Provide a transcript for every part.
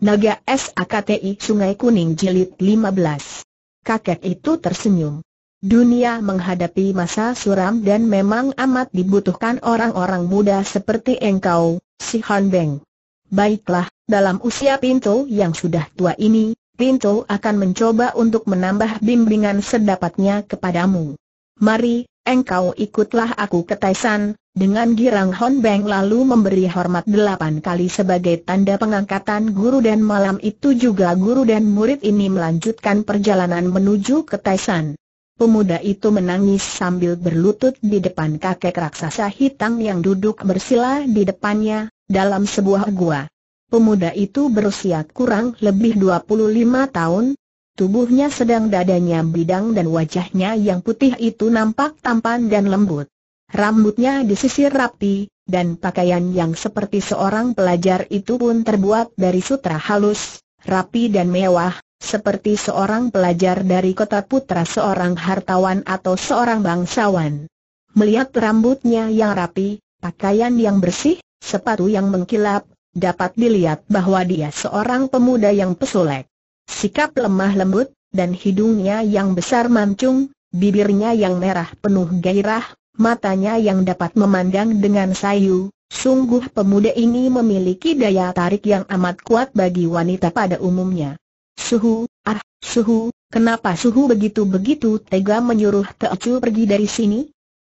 Naga SAKTI Sungai Kuning Jilid 15. Kakek itu tersenyum. Dunia menghadapi masa suram dan memang amat dibutuhkan orang-orang muda seperti engkau, si Han Beng. Baiklah, dalam usia Pinto yang sudah tua ini, Pinto akan mencoba untuk menambah bimbingan sedapatnya kepadamu. Mari, engkau ikutlah aku ke Taisan, dengan girang Hon Beng lalu memberi hormat delapan kali sebagai tanda pengangkatan guru dan malam itu juga guru dan murid ini melanjutkan perjalanan menuju ke Taisan. Pemuda itu menangis sambil berlutut di depan kakek raksasa hitam yang duduk bersila di depannya, dalam sebuah gua. Pemuda itu berusia kurang lebih 25 tahun, tubuhnya sedang dadanya bidang dan wajahnya yang putih itu nampak tampan dan lembut. Rambutnya disisir rapi, dan pakaian yang seperti seorang pelajar itu pun terbuat dari sutra halus, rapi dan mewah, seperti seorang pelajar dari kota putra seorang hartawan atau seorang bangsawan. Melihat rambutnya yang rapi, pakaian yang bersih, sepatu yang mengkilap, dapat dilihat bahwa dia seorang pemuda yang pesulek. Sikap lemah lembut, dan hidungnya yang besar mancung, bibirnya yang merah penuh gairah, matanya yang dapat memandang dengan sayu, sungguh pemuda ini memiliki daya tarik yang amat kuat bagi wanita pada umumnya. Suhu, ah, suhu, kenapa suhu begitu-begitu tega menyuruh Teocu pergi dari sini?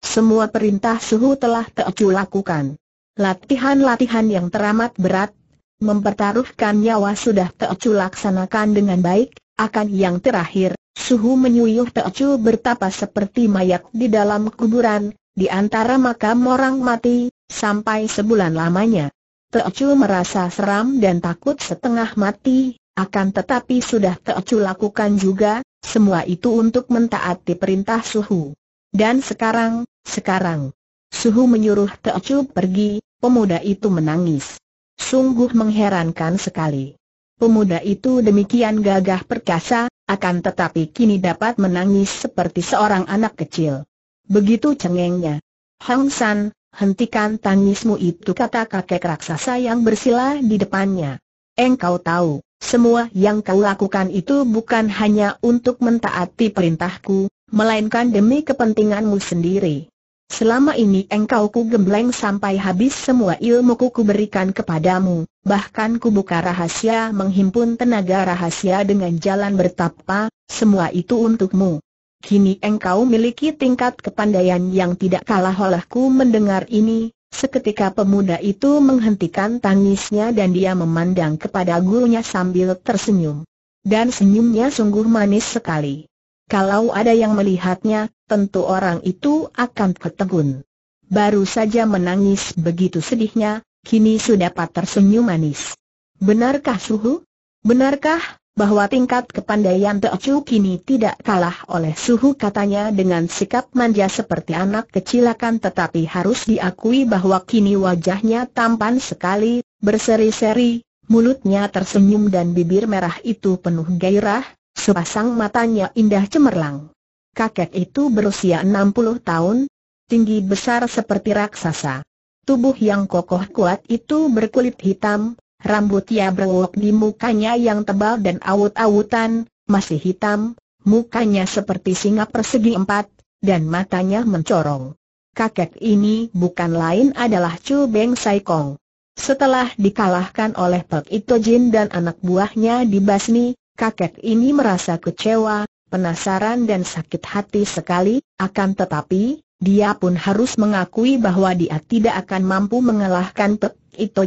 Semua perintah suhu telah Teocu lakukan. Latihan-latihan yang teramat berat, mempertaruhkan nyawa sudah Teocu laksanakan dengan baik, akan yang terakhir, suhu menyuyuh Teocu bertapa seperti mayat di dalam kuburan, di antara makam orang mati, sampai sebulan lamanya. Teocu merasa seram dan takut setengah mati, akan tetapi sudah Teocu lakukan juga, semua itu untuk mentaati perintah Suhu. Dan sekarang, sekarang, Suhu menyuruh Teocu pergi, pemuda itu menangis. Sungguh mengherankan sekali. Pemuda itu demikian gagah perkasa, akan tetapi kini dapat menangis seperti seorang anak kecil. Begitu cengengnya. Hang San, hentikan tangismu itu kata kakek raksasa yang bersila di depannya. Engkau tahu, semua yang kau lakukan itu bukan hanya untuk mentaati perintahku, melainkan demi kepentinganmu sendiri. Selama ini engkau ku gembleng sampai habis semua ilmu ku berikan kepadamu, bahkan ku buka rahasia menghimpun tenaga rahasia dengan jalan bertapa, semua itu untukmu. Kini engkau miliki tingkat kepandaian yang tidak kalah olehku mendengar ini, seketika pemuda itu menghentikan tangisnya dan dia memandang kepada gurunya sambil tersenyum. Dan senyumnya sungguh manis sekali. Kalau ada yang melihatnya, tentu orang itu akan ketegun. Baru saja menangis begitu sedihnya, kini sudah dapat tersenyum manis. Benarkah Suhu? Benarkah bahwa tingkat kepandaian Teocu kini tidak kalah oleh Suhu katanya dengan sikap manja seperti anak kecil akan tetapi harus diakui bahwa kini wajahnya tampan sekali, berseri-seri, mulutnya tersenyum dan bibir merah itu penuh gairah, sepasang matanya indah cemerlang kakek itu berusia 60 tahun, tinggi besar seperti raksasa. Tubuh yang kokoh kuat itu berkulit hitam, rambutnya berwok di mukanya yang tebal dan awut-awutan, masih hitam, mukanya seperti singa persegi empat, dan matanya mencorong. Kakek ini bukan lain adalah Chu Beng Sai Kong. Setelah dikalahkan oleh Pek Itojin dan anak buahnya di Basni, kakek ini merasa kecewa, penasaran dan sakit hati sekali, akan tetapi, dia pun harus mengakui bahwa dia tidak akan mampu mengalahkan Pek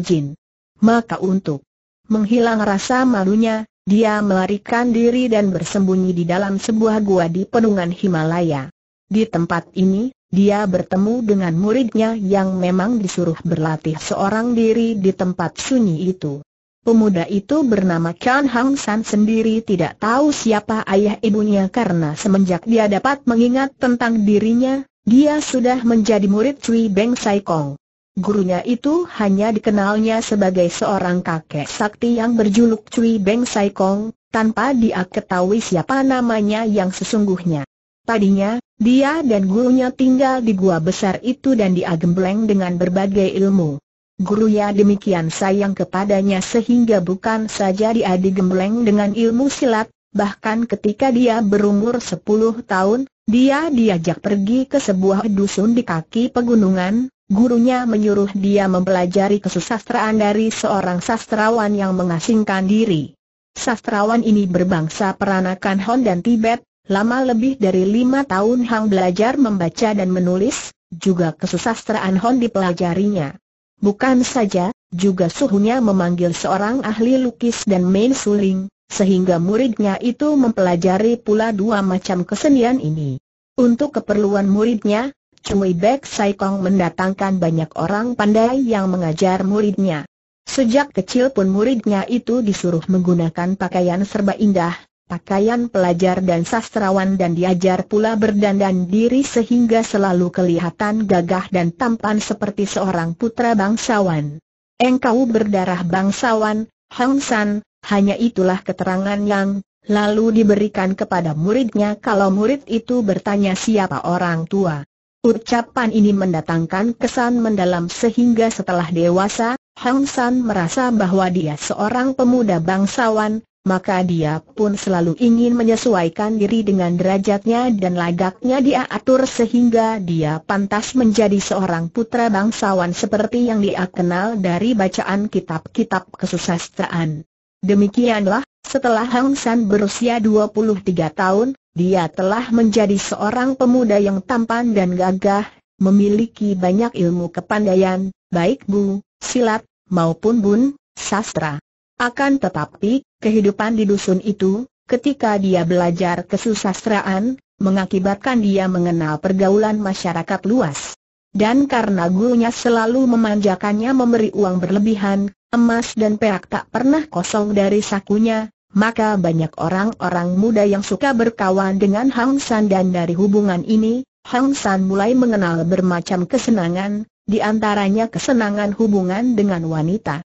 Jin. Maka untuk menghilang rasa malunya, dia melarikan diri dan bersembunyi di dalam sebuah gua di penungan Himalaya. Di tempat ini, dia bertemu dengan muridnya yang memang disuruh berlatih seorang diri di tempat sunyi itu. Pemuda itu bernama Chan Hang San sendiri tidak tahu siapa ayah ibunya karena semenjak dia dapat mengingat tentang dirinya, dia sudah menjadi murid Cui Beng Sai Kong. Gurunya itu hanya dikenalnya sebagai seorang kakek sakti yang berjuluk Cui Beng Sai Kong, tanpa dia ketahui siapa namanya yang sesungguhnya. Tadinya, dia dan gurunya tinggal di gua besar itu dan dia dengan berbagai ilmu. Guru gurunya demikian sayang kepadanya sehingga bukan saja dia digembleng dengan ilmu silat, bahkan ketika dia berumur 10 tahun, dia diajak pergi ke sebuah dusun di kaki pegunungan, gurunya menyuruh dia mempelajari kesusastraan dari seorang sastrawan yang mengasingkan diri. Sastrawan ini berbangsa peranakan Hon dan Tibet, lama lebih dari lima tahun Hang belajar membaca dan menulis, juga kesusastraan Hon dipelajarinya. Bukan saja, juga suhunya memanggil seorang ahli lukis dan main suling, sehingga muridnya itu mempelajari pula dua macam kesenian ini. Untuk keperluan muridnya, Cui Bek Kong mendatangkan banyak orang pandai yang mengajar muridnya. Sejak kecil pun muridnya itu disuruh menggunakan pakaian serba indah, pakaian pelajar dan sastrawan dan diajar pula berdandan diri sehingga selalu kelihatan gagah dan tampan seperti seorang putra bangsawan. Engkau berdarah bangsawan, Hang San, hanya itulah keterangan yang lalu diberikan kepada muridnya kalau murid itu bertanya siapa orang tua. Ucapan ini mendatangkan kesan mendalam sehingga setelah dewasa, Hang San merasa bahwa dia seorang pemuda bangsawan, maka dia pun selalu ingin menyesuaikan diri dengan derajatnya dan lagaknya dia atur sehingga dia pantas menjadi seorang putra bangsawan seperti yang dia kenal dari bacaan kitab-kitab kesusastraan. Demikianlah, setelah Hang San berusia 23 tahun, dia telah menjadi seorang pemuda yang tampan dan gagah, memiliki banyak ilmu kepandaian, baik bu, silat, maupun bun, sastra. Akan tetapi, kehidupan di dusun itu, ketika dia belajar kesusastraan, mengakibatkan dia mengenal pergaulan masyarakat luas. Dan karena gurunya selalu memanjakannya memberi uang berlebihan, emas dan perak tak pernah kosong dari sakunya, maka banyak orang-orang muda yang suka berkawan dengan Hang San dan dari hubungan ini, Hang San mulai mengenal bermacam kesenangan, di antaranya kesenangan hubungan dengan wanita.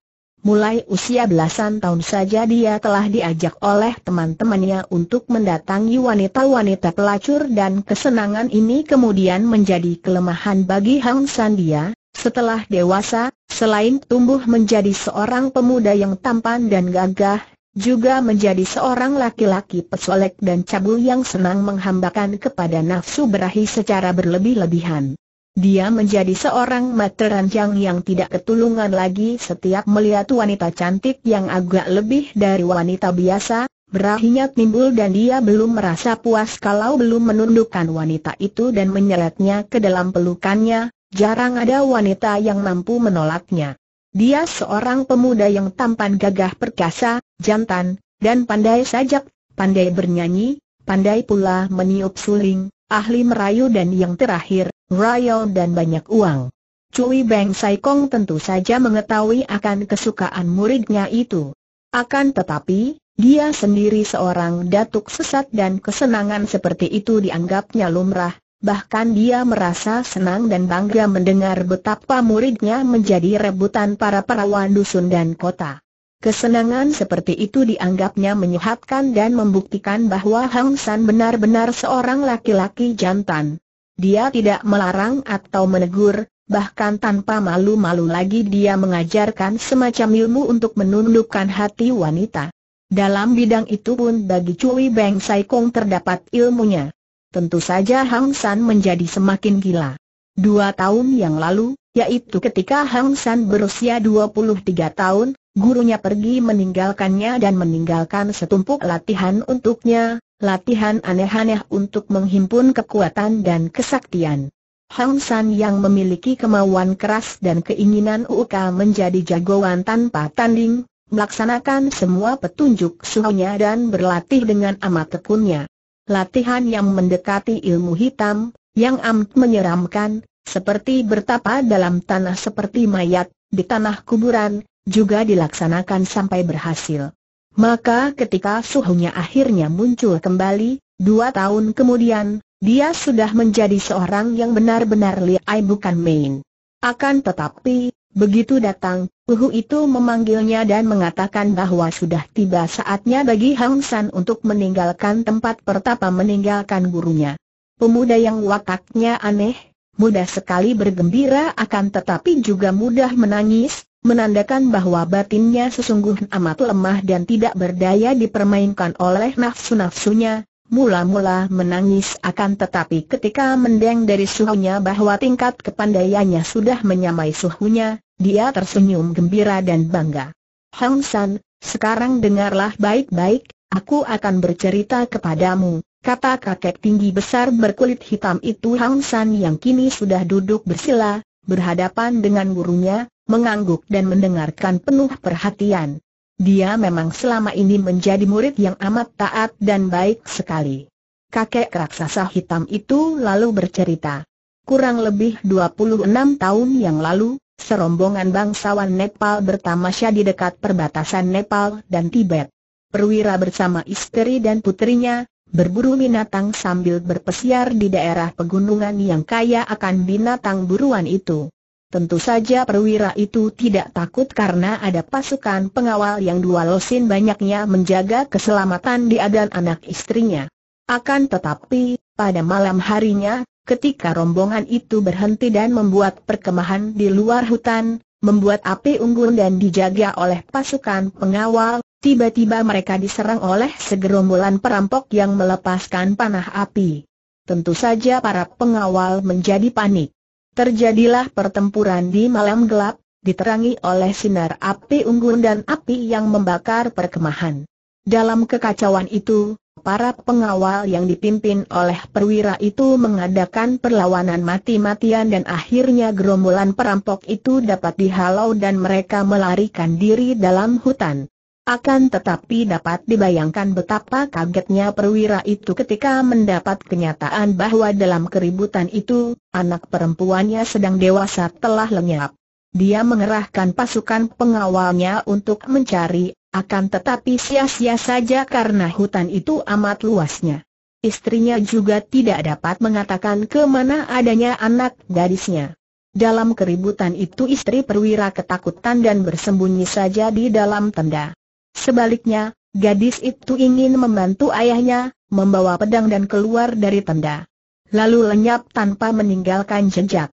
Mulai usia belasan tahun saja dia telah diajak oleh teman-temannya untuk mendatangi wanita-wanita pelacur dan kesenangan ini kemudian menjadi kelemahan bagi Hang San dia. Setelah dewasa, selain tumbuh menjadi seorang pemuda yang tampan dan gagah, juga menjadi seorang laki-laki pesolek dan cabul yang senang menghambakan kepada nafsu berahi secara berlebih-lebihan. Dia menjadi seorang materanjang yang tidak ketulungan lagi setiap melihat wanita cantik yang agak lebih dari wanita biasa, berahinya timbul dan dia belum merasa puas kalau belum menundukkan wanita itu dan menyeretnya ke dalam pelukannya, jarang ada wanita yang mampu menolaknya. Dia seorang pemuda yang tampan gagah perkasa, jantan, dan pandai sajak, pandai bernyanyi, pandai pula meniup suling, ahli merayu dan yang terakhir, royal dan banyak uang. Cui Beng Sai Kong tentu saja mengetahui akan kesukaan muridnya itu. Akan tetapi, dia sendiri seorang datuk sesat dan kesenangan seperti itu dianggapnya lumrah, bahkan dia merasa senang dan bangga mendengar betapa muridnya menjadi rebutan para perawan dusun dan kota. Kesenangan seperti itu dianggapnya menyehatkan dan membuktikan bahwa Hang San benar-benar seorang laki-laki jantan. Dia tidak melarang atau menegur, Bahkan tanpa malu-malu lagi dia mengajarkan semacam ilmu untuk menundukkan hati wanita. Dalam bidang itu pun bagi Cui Beng Sai Kong terdapat ilmunya. Tentu saja Hang San menjadi semakin gila. Dua tahun yang lalu, yaitu ketika Hang San berusia 23 tahun, gurunya pergi meninggalkannya dan meninggalkan setumpuk latihan untuknya, latihan aneh-aneh untuk menghimpun kekuatan dan kesaktian. Hang San yang memiliki kemauan keras dan keinginan Uka menjadi jagoan tanpa tanding, melaksanakan semua petunjuk suhunya dan berlatih dengan amat tekunnya. Latihan yang mendekati ilmu hitam, yang amat menyeramkan, seperti bertapa dalam tanah seperti mayat, di tanah kuburan, juga dilaksanakan sampai berhasil. Maka ketika suhunya akhirnya muncul kembali, dua tahun kemudian, dia sudah menjadi seorang yang benar-benar liai bukan main. Akan tetapi, begitu datang, Uhu itu memanggilnya dan mengatakan bahwa sudah tiba saatnya bagi Hang San untuk meninggalkan tempat pertapa meninggalkan gurunya. Pemuda yang wataknya aneh, mudah sekali bergembira akan tetapi juga mudah menangis, menandakan bahwa batinnya sesungguhnya amat lemah dan tidak berdaya dipermainkan oleh nafsu-nafsunya, mula-mula menangis akan tetapi ketika mendeng dari suhunya bahwa tingkat kepandaiannya sudah menyamai suhunya, dia tersenyum gembira dan bangga. Hang San, sekarang dengarlah baik-baik, aku akan bercerita kepadamu, kata kakek tinggi besar berkulit hitam itu Hang San yang kini sudah duduk bersila, berhadapan dengan gurunya, mengangguk dan mendengarkan penuh perhatian. Dia memang selama ini menjadi murid yang amat taat dan baik sekali. Kakek raksasa hitam itu lalu bercerita. Kurang lebih 26 tahun yang lalu, serombongan bangsawan Nepal bertamasya di dekat perbatasan Nepal dan Tibet. Perwira bersama istri dan putrinya, berburu binatang sambil berpesiar di daerah pegunungan yang kaya akan binatang buruan itu. Tentu saja perwira itu tidak takut karena ada pasukan pengawal yang dua losin banyaknya menjaga keselamatan dia dan anak istrinya. Akan tetapi, pada malam harinya, ketika rombongan itu berhenti dan membuat perkemahan di luar hutan, membuat api unggun dan dijaga oleh pasukan pengawal, tiba-tiba mereka diserang oleh segerombolan perampok yang melepaskan panah api. Tentu saja para pengawal menjadi panik. Terjadilah pertempuran di malam gelap, diterangi oleh sinar api unggun dan api yang membakar perkemahan. Dalam kekacauan itu, para pengawal yang dipimpin oleh perwira itu mengadakan perlawanan mati-matian dan akhirnya gerombolan perampok itu dapat dihalau dan mereka melarikan diri dalam hutan. Akan tetapi dapat dibayangkan betapa kagetnya perwira itu ketika mendapat kenyataan bahwa dalam keributan itu, anak perempuannya sedang dewasa telah lenyap. Dia mengerahkan pasukan pengawalnya untuk mencari, akan tetapi sia-sia saja karena hutan itu amat luasnya. Istrinya juga tidak dapat mengatakan kemana adanya anak gadisnya. Dalam keributan itu istri perwira ketakutan dan bersembunyi saja di dalam tenda. Sebaliknya, gadis itu ingin membantu ayahnya, membawa pedang dan keluar dari tenda. Lalu lenyap tanpa meninggalkan jejak.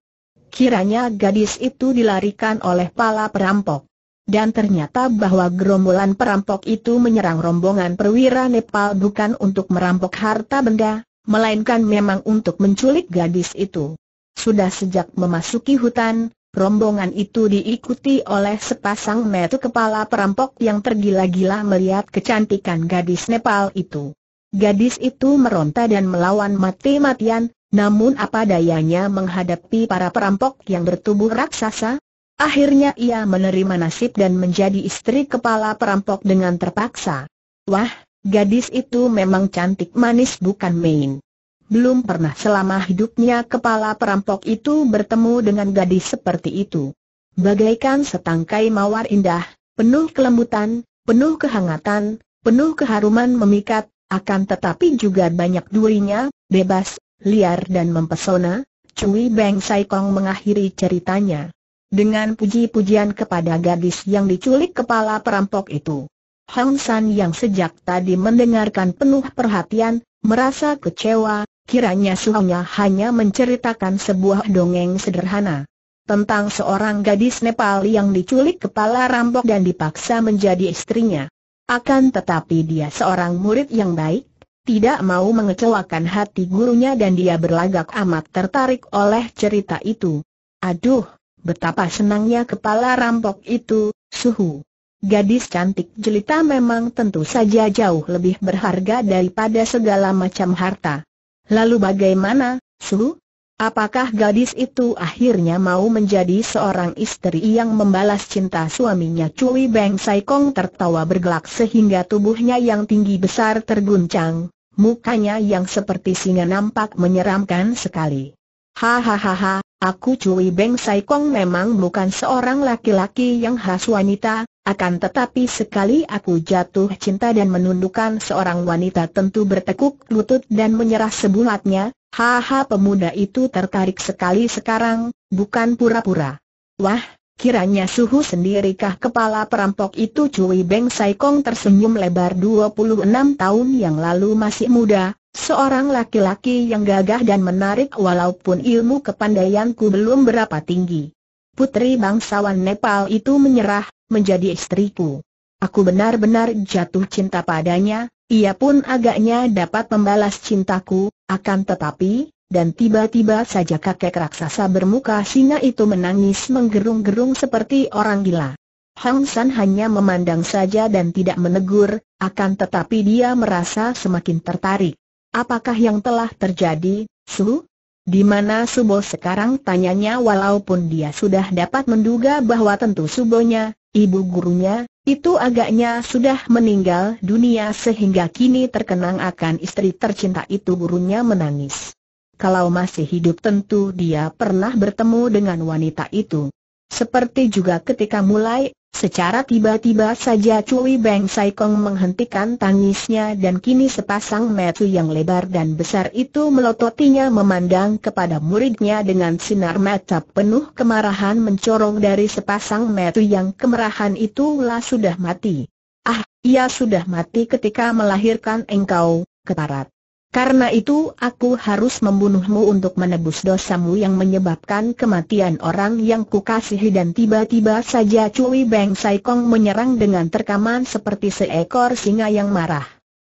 Kiranya gadis itu dilarikan oleh pala perampok. Dan ternyata bahwa gerombolan perampok itu menyerang rombongan perwira Nepal bukan untuk merampok harta benda, melainkan memang untuk menculik gadis itu. Sudah sejak memasuki hutan, Rombongan itu diikuti oleh sepasang metu kepala perampok yang tergila-gila melihat kecantikan gadis Nepal itu. Gadis itu meronta dan melawan mati-matian, namun apa dayanya menghadapi para perampok yang bertubuh raksasa? Akhirnya ia menerima nasib dan menjadi istri kepala perampok dengan terpaksa. Wah, gadis itu memang cantik manis bukan main. Belum pernah selama hidupnya kepala perampok itu bertemu dengan gadis seperti itu. Bagaikan setangkai mawar indah, penuh kelembutan, penuh kehangatan, penuh keharuman memikat, akan tetapi juga banyak durinya, bebas, liar dan mempesona, Cui Beng Sai Kong mengakhiri ceritanya. Dengan puji-pujian kepada gadis yang diculik kepala perampok itu. Hong San yang sejak tadi mendengarkan penuh perhatian, merasa kecewa, kiranya suhunya hanya menceritakan sebuah dongeng sederhana tentang seorang gadis Nepal yang diculik kepala rampok dan dipaksa menjadi istrinya. Akan tetapi dia seorang murid yang baik, tidak mau mengecewakan hati gurunya dan dia berlagak amat tertarik oleh cerita itu. Aduh, betapa senangnya kepala rampok itu, suhu. Gadis cantik jelita memang tentu saja jauh lebih berharga daripada segala macam harta. Lalu bagaimana, Su? Apakah gadis itu akhirnya mau menjadi seorang istri yang membalas cinta suaminya Cui Beng Sai Kong tertawa bergelak sehingga tubuhnya yang tinggi besar terguncang, mukanya yang seperti singa nampak menyeramkan sekali. Hahaha, aku Cui Beng Sai Kong memang bukan seorang laki-laki yang khas wanita, akan tetapi sekali aku jatuh cinta dan menundukkan seorang wanita tentu bertekuk lutut dan menyerah sebulatnya, haha pemuda itu tertarik sekali sekarang, bukan pura-pura. Wah, kiranya suhu sendirikah kepala perampok itu Cui Beng Sai tersenyum lebar 26 tahun yang lalu masih muda, seorang laki-laki yang gagah dan menarik walaupun ilmu kepandaianku belum berapa tinggi. Putri bangsawan Nepal itu menyerah, menjadi istriku. Aku benar-benar jatuh cinta padanya, ia pun agaknya dapat membalas cintaku, akan tetapi, dan tiba-tiba saja kakek raksasa bermuka singa itu menangis menggerung-gerung seperti orang gila. Hang San hanya memandang saja dan tidak menegur, akan tetapi dia merasa semakin tertarik. Apakah yang telah terjadi, Su? Di mana Subo sekarang tanyanya walaupun dia sudah dapat menduga bahwa tentu Subonya, ibu gurunya, itu agaknya sudah meninggal dunia sehingga kini terkenang akan istri tercinta itu gurunya menangis. Kalau masih hidup tentu dia pernah bertemu dengan wanita itu. Seperti juga ketika mulai, secara tiba-tiba saja Cui Beng Sai Kong menghentikan tangisnya dan kini sepasang metu yang lebar dan besar itu melototinya memandang kepada muridnya dengan sinar mata penuh kemarahan mencorong dari sepasang metu yang kemerahan itulah sudah mati. Ah, ia sudah mati ketika melahirkan engkau, keparat. Karena itu aku harus membunuhmu untuk menebus dosamu yang menyebabkan kematian orang yang kukasihi dan tiba-tiba saja Cui Beng Sai Kong menyerang dengan terkaman seperti seekor singa yang marah.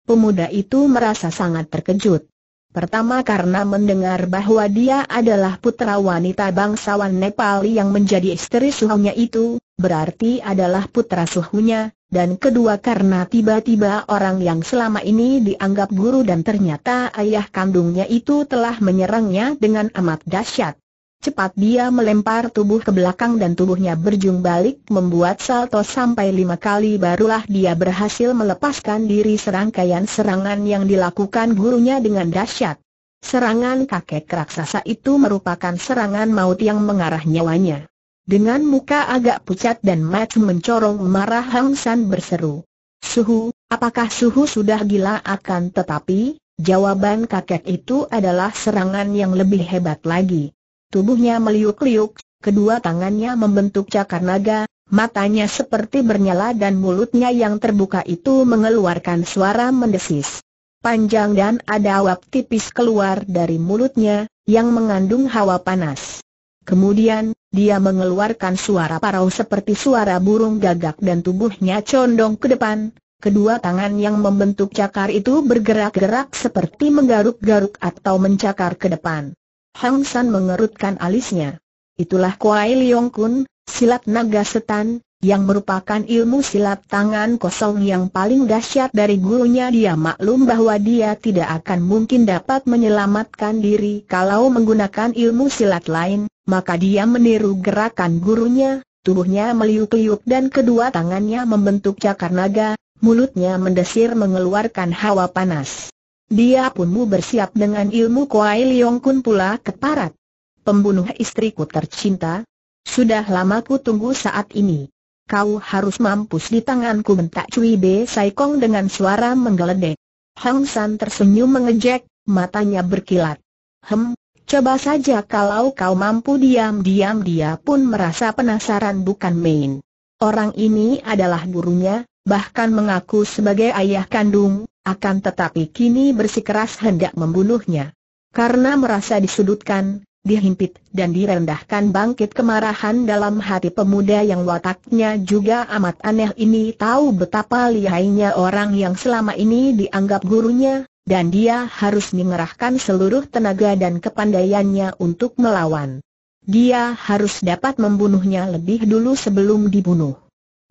Pemuda itu merasa sangat terkejut. Pertama karena mendengar bahwa dia adalah putra wanita bangsawan Nepal yang menjadi istri suhunya itu, berarti adalah putra suhunya, dan kedua karena tiba-tiba orang yang selama ini dianggap guru dan ternyata ayah kandungnya itu telah menyerangnya dengan amat dahsyat. Cepat dia melempar tubuh ke belakang dan tubuhnya berjung balik membuat salto sampai lima kali barulah dia berhasil melepaskan diri serangkaian serangan yang dilakukan gurunya dengan dahsyat. Serangan kakek raksasa itu merupakan serangan maut yang mengarah nyawanya. Dengan muka agak pucat dan mata mencorong marah Hang San berseru. Suhu, apakah Suhu sudah gila akan tetapi, jawaban kakek itu adalah serangan yang lebih hebat lagi. Tubuhnya meliuk-liuk, kedua tangannya membentuk cakar naga, matanya seperti bernyala dan mulutnya yang terbuka itu mengeluarkan suara mendesis. Panjang dan ada awap tipis keluar dari mulutnya, yang mengandung hawa panas. Kemudian, dia mengeluarkan suara parau seperti suara burung gagak dan tubuhnya condong ke depan. Kedua tangan yang membentuk cakar itu bergerak-gerak seperti menggaruk-garuk atau mencakar ke depan. Hang San mengerutkan alisnya. Itulah Kuai Liong Kun, silat naga setan, yang merupakan ilmu silat tangan kosong yang paling dahsyat dari gurunya dia maklum bahwa dia tidak akan mungkin dapat menyelamatkan diri kalau menggunakan ilmu silat lain, maka dia meniru gerakan gurunya, tubuhnya meliuk-liuk dan kedua tangannya membentuk cakar naga, mulutnya mendesir mengeluarkan hawa panas. Dia pun mu bersiap dengan ilmu Kuai Liong Kun pula keparat. Pembunuh istriku tercinta, sudah lama ku tunggu saat ini kau harus mampus di tanganku bentak Cui Be Sai Kong dengan suara menggeledek. Hang San tersenyum mengejek, matanya berkilat. Hem, coba saja kalau kau mampu diam-diam dia pun merasa penasaran bukan main. Orang ini adalah gurunya, bahkan mengaku sebagai ayah kandung, akan tetapi kini bersikeras hendak membunuhnya. Karena merasa disudutkan, dihimpit dan direndahkan bangkit kemarahan dalam hati pemuda yang wataknya juga amat aneh ini tahu betapa lihainya orang yang selama ini dianggap gurunya, dan dia harus mengerahkan seluruh tenaga dan kepandaiannya untuk melawan. Dia harus dapat membunuhnya lebih dulu sebelum dibunuh.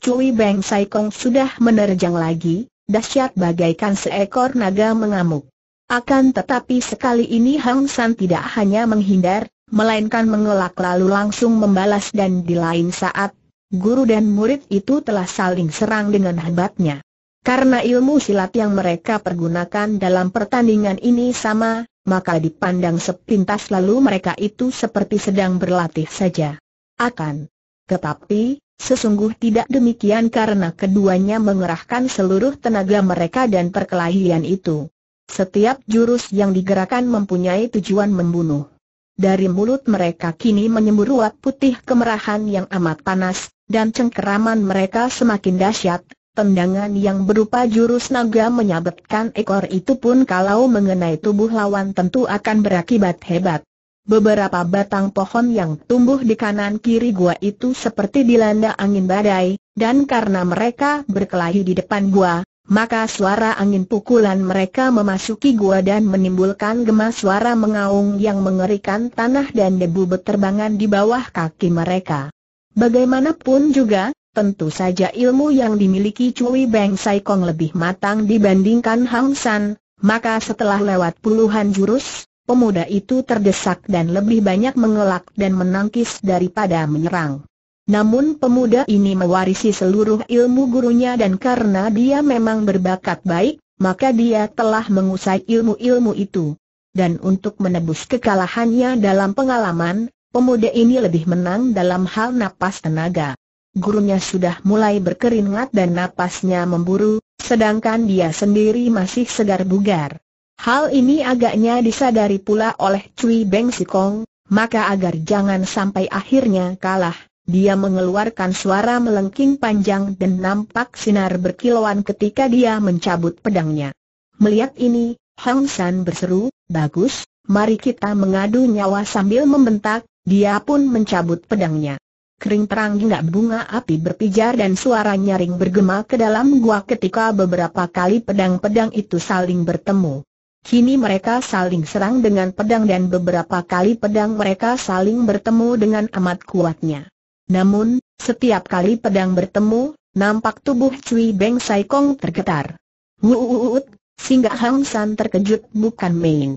Cui Beng Saikong sudah menerjang lagi, dahsyat bagaikan seekor naga mengamuk. Akan tetapi sekali ini Hang San tidak hanya menghindar, melainkan mengelak lalu langsung membalas dan di lain saat, guru dan murid itu telah saling serang dengan hebatnya. Karena ilmu silat yang mereka pergunakan dalam pertandingan ini sama, maka dipandang sepintas lalu mereka itu seperti sedang berlatih saja. Akan tetapi, Sesungguh tidak demikian karena keduanya mengerahkan seluruh tenaga mereka dan perkelahian itu setiap jurus yang digerakkan mempunyai tujuan membunuh. Dari mulut mereka kini menyembur uap putih kemerahan yang amat panas, dan cengkeraman mereka semakin dahsyat. Tendangan yang berupa jurus naga menyabetkan ekor itu pun kalau mengenai tubuh lawan tentu akan berakibat hebat. Beberapa batang pohon yang tumbuh di kanan kiri gua itu seperti dilanda angin badai, dan karena mereka berkelahi di depan gua, maka suara angin pukulan mereka memasuki gua dan menimbulkan gema suara mengaung yang mengerikan tanah dan debu beterbangan di bawah kaki mereka. Bagaimanapun juga, tentu saja ilmu yang dimiliki Cui Beng Sai Kong lebih matang dibandingkan Hang San, maka setelah lewat puluhan jurus, pemuda itu terdesak dan lebih banyak mengelak dan menangkis daripada menyerang. Namun pemuda ini mewarisi seluruh ilmu gurunya dan karena dia memang berbakat baik, maka dia telah mengusai ilmu-ilmu itu. Dan untuk menebus kekalahannya dalam pengalaman, pemuda ini lebih menang dalam hal napas tenaga. Gurunya sudah mulai berkeringat dan napasnya memburu, sedangkan dia sendiri masih segar bugar. Hal ini agaknya disadari pula oleh Cui Beng Sikong, maka agar jangan sampai akhirnya kalah, dia mengeluarkan suara melengking panjang dan nampak sinar berkilauan ketika dia mencabut pedangnya. Melihat ini, Hang San berseru, bagus, mari kita mengadu nyawa sambil membentak, dia pun mencabut pedangnya. Kering terang hingga bunga api berpijar dan suara nyaring bergema ke dalam gua ketika beberapa kali pedang-pedang itu saling bertemu. Kini mereka saling serang dengan pedang dan beberapa kali pedang mereka saling bertemu dengan amat kuatnya. Namun, setiap kali pedang bertemu, nampak tubuh Cui Beng Sai Kong tergetar. Wuuut, Singgah Hang San terkejut bukan main.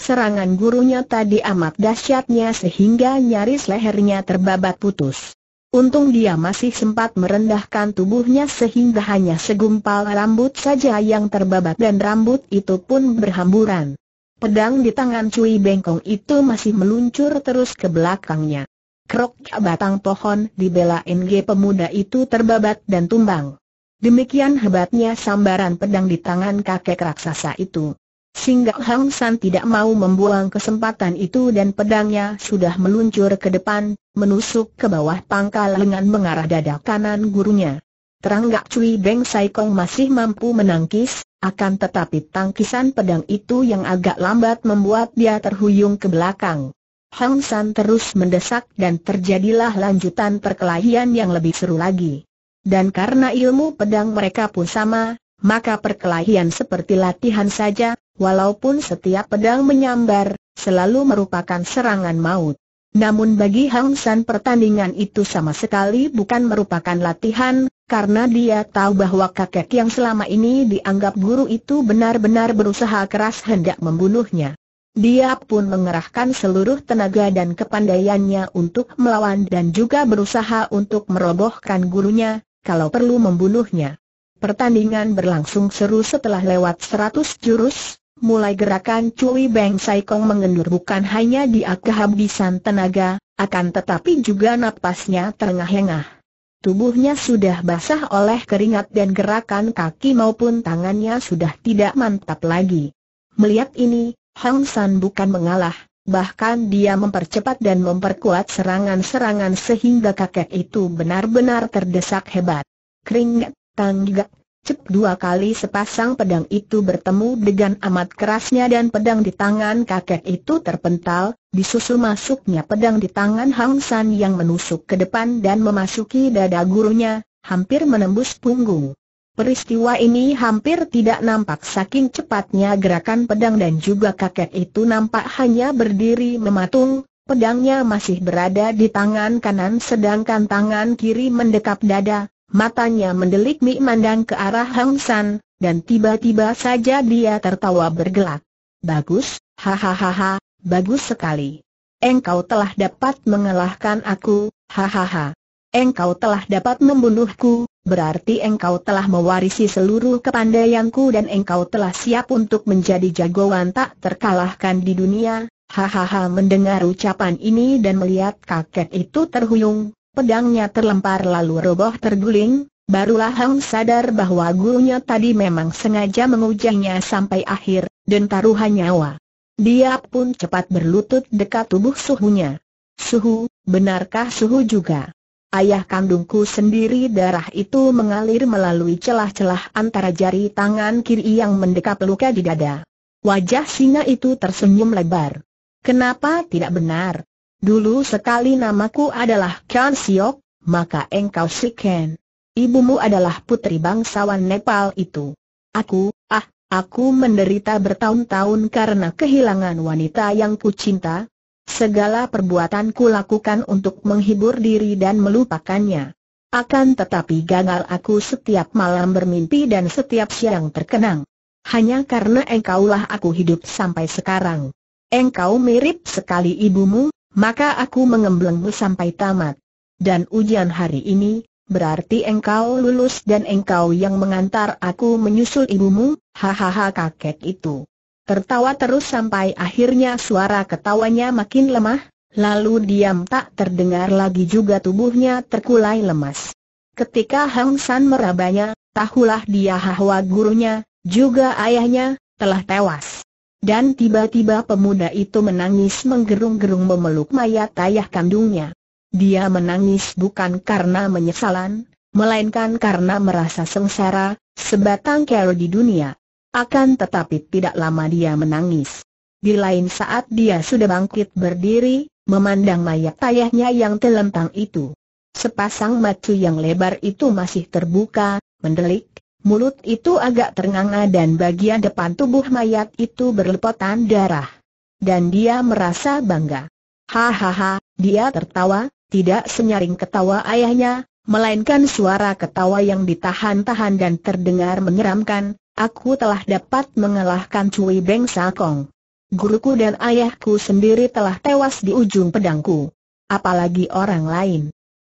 Serangan gurunya tadi amat dahsyatnya sehingga nyaris lehernya terbabat putus. Untung dia masih sempat merendahkan tubuhnya sehingga hanya segumpal rambut saja yang terbabat dan rambut itu pun berhamburan. Pedang di tangan Cui Bengkong itu masih meluncur terus ke belakangnya. Krok batang pohon bela ng pemuda itu terbabat dan tumbang. Demikian hebatnya sambaran pedang di tangan kakek raksasa itu. Sehingga Hang San tidak mau membuang kesempatan itu dan pedangnya sudah meluncur ke depan, menusuk ke bawah pangkal lengan mengarah dada kanan gurunya. Teranggak Cui Beng Sai Kong masih mampu menangkis, akan tetapi tangkisan pedang itu yang agak lambat membuat dia terhuyung ke belakang. Hang San terus mendesak dan terjadilah lanjutan perkelahian yang lebih seru lagi. Dan karena ilmu pedang mereka pun sama, maka perkelahian seperti latihan saja, walaupun setiap pedang menyambar, selalu merupakan serangan maut. Namun bagi Hang San pertandingan itu sama sekali bukan merupakan latihan, karena dia tahu bahwa kakek yang selama ini dianggap guru itu benar-benar berusaha keras hendak membunuhnya. Dia pun mengerahkan seluruh tenaga dan kepandaiannya untuk melawan dan juga berusaha untuk merobohkan gurunya, kalau perlu membunuhnya. Pertandingan berlangsung seru setelah lewat 100 jurus, mulai gerakan Cui Beng Saikong mengendur bukan hanya dia kehabisan tenaga, akan tetapi juga napasnya terengah-engah. Tubuhnya sudah basah oleh keringat dan gerakan kaki maupun tangannya sudah tidak mantap lagi. Melihat ini, Hang San bukan mengalah, bahkan dia mempercepat dan memperkuat serangan-serangan sehingga kakek itu benar-benar terdesak hebat. Keringat, tanggak, Cep dua kali sepasang pedang itu bertemu dengan amat kerasnya dan pedang di tangan kakek itu terpental, disusul masuknya pedang di tangan Hang San yang menusuk ke depan dan memasuki dada gurunya, hampir menembus punggung. Peristiwa ini hampir tidak nampak saking cepatnya gerakan pedang dan juga kakek itu nampak hanya berdiri mematung, pedangnya masih berada di tangan kanan sedangkan tangan kiri mendekap dada, matanya mendelik memandang ke arah Hang San, dan tiba-tiba saja dia tertawa bergelak. Bagus, hahaha, bagus sekali. Engkau telah dapat mengalahkan aku, hahaha. Engkau telah dapat membunuhku, berarti engkau telah mewarisi seluruh kepandaianku dan engkau telah siap untuk menjadi jagoan tak terkalahkan di dunia. Hahaha mendengar ucapan ini dan melihat kakek itu terhuyung, pedangnya terlempar lalu roboh terguling, barulah Hang sadar bahwa gurunya tadi memang sengaja mengujinya sampai akhir, dan taruhan nyawa. Dia pun cepat berlutut dekat tubuh suhunya. Suhu, benarkah suhu juga? Ayah kandungku sendiri darah itu mengalir melalui celah-celah antara jari tangan kiri yang mendekap luka di dada. Wajah singa itu tersenyum lebar. Kenapa tidak benar? Dulu sekali namaku adalah Khan Siok, maka engkau si Ken. Ibumu adalah putri bangsawan Nepal itu. Aku, ah, aku menderita bertahun-tahun karena kehilangan wanita yang kucinta, Segala perbuatan ku lakukan untuk menghibur diri dan melupakannya. Akan tetapi gagal aku setiap malam bermimpi dan setiap siang terkenang. Hanya karena engkaulah aku hidup sampai sekarang. Engkau mirip sekali ibumu, maka aku mengemblengmu sampai tamat. Dan ujian hari ini, berarti engkau lulus dan engkau yang mengantar aku menyusul ibumu, hahaha kakek itu tertawa terus sampai akhirnya suara ketawanya makin lemah, lalu diam tak terdengar lagi juga tubuhnya terkulai lemas. Ketika Hang San merabanya, tahulah dia bahwa gurunya, juga ayahnya, telah tewas. Dan tiba-tiba pemuda itu menangis menggerung-gerung memeluk mayat ayah kandungnya. Dia menangis bukan karena menyesalan, melainkan karena merasa sengsara, sebatang kero di dunia. Akan tetapi tidak lama dia menangis. Di lain saat dia sudah bangkit berdiri, memandang mayat ayahnya yang telentang itu. Sepasang mata yang lebar itu masih terbuka, mendelik, mulut itu agak ternganga dan bagian depan tubuh mayat itu berlepotan darah. Dan dia merasa bangga. Hahaha, dia tertawa, tidak senyaring ketawa ayahnya, melainkan suara ketawa yang ditahan-tahan dan terdengar menyeramkan, aku telah dapat mengalahkan Cui Beng Sakong. Guruku dan ayahku sendiri telah tewas di ujung pedangku. Apalagi orang lain.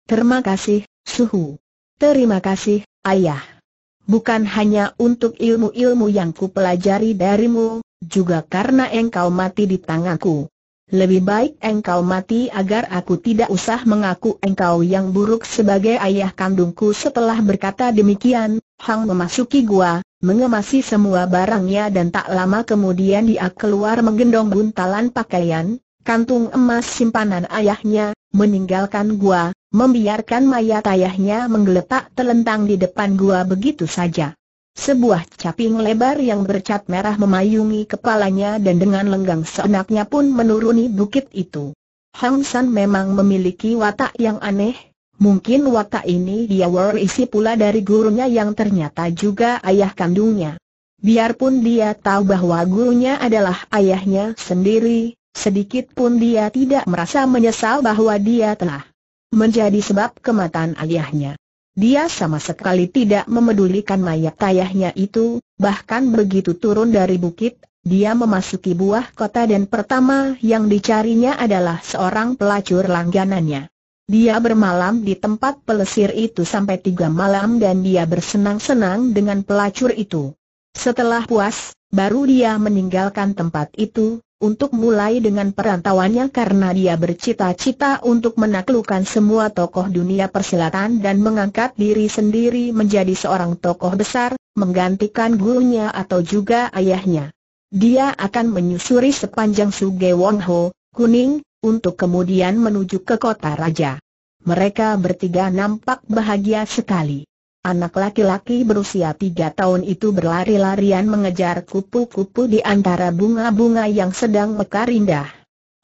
Terima kasih, Suhu. Terima kasih, Ayah. Bukan hanya untuk ilmu-ilmu yang kupelajari darimu, juga karena engkau mati di tanganku. Lebih baik engkau mati agar aku tidak usah mengaku engkau yang buruk sebagai ayah kandungku Setelah berkata demikian, Hang memasuki gua, mengemasi semua barangnya dan tak lama kemudian dia keluar menggendong buntalan pakaian, kantung emas simpanan ayahnya, meninggalkan gua, membiarkan mayat ayahnya menggeletak telentang di depan gua begitu saja. Sebuah caping lebar yang bercat merah memayungi kepalanya dan dengan lenggang seenaknya pun menuruni bukit itu. Hang San memang memiliki watak yang aneh, Mungkin watak ini dia warisi pula dari gurunya yang ternyata juga ayah kandungnya. Biarpun dia tahu bahwa gurunya adalah ayahnya sendiri, sedikit pun dia tidak merasa menyesal bahwa dia telah menjadi sebab kematian ayahnya. Dia sama sekali tidak memedulikan mayat ayahnya itu, bahkan begitu turun dari bukit, dia memasuki buah kota dan pertama yang dicarinya adalah seorang pelacur langganannya. Dia bermalam di tempat pelesir itu sampai tiga malam dan dia bersenang-senang dengan pelacur itu. Setelah puas, baru dia meninggalkan tempat itu, untuk mulai dengan perantauannya karena dia bercita-cita untuk menaklukkan semua tokoh dunia persilatan dan mengangkat diri sendiri menjadi seorang tokoh besar, menggantikan gurunya atau juga ayahnya. Dia akan menyusuri sepanjang Suge Wong Kuning, untuk kemudian menuju ke kota raja. Mereka bertiga nampak bahagia sekali. Anak laki-laki berusia tiga tahun itu berlari-larian mengejar kupu-kupu di antara bunga-bunga yang sedang mekar indah.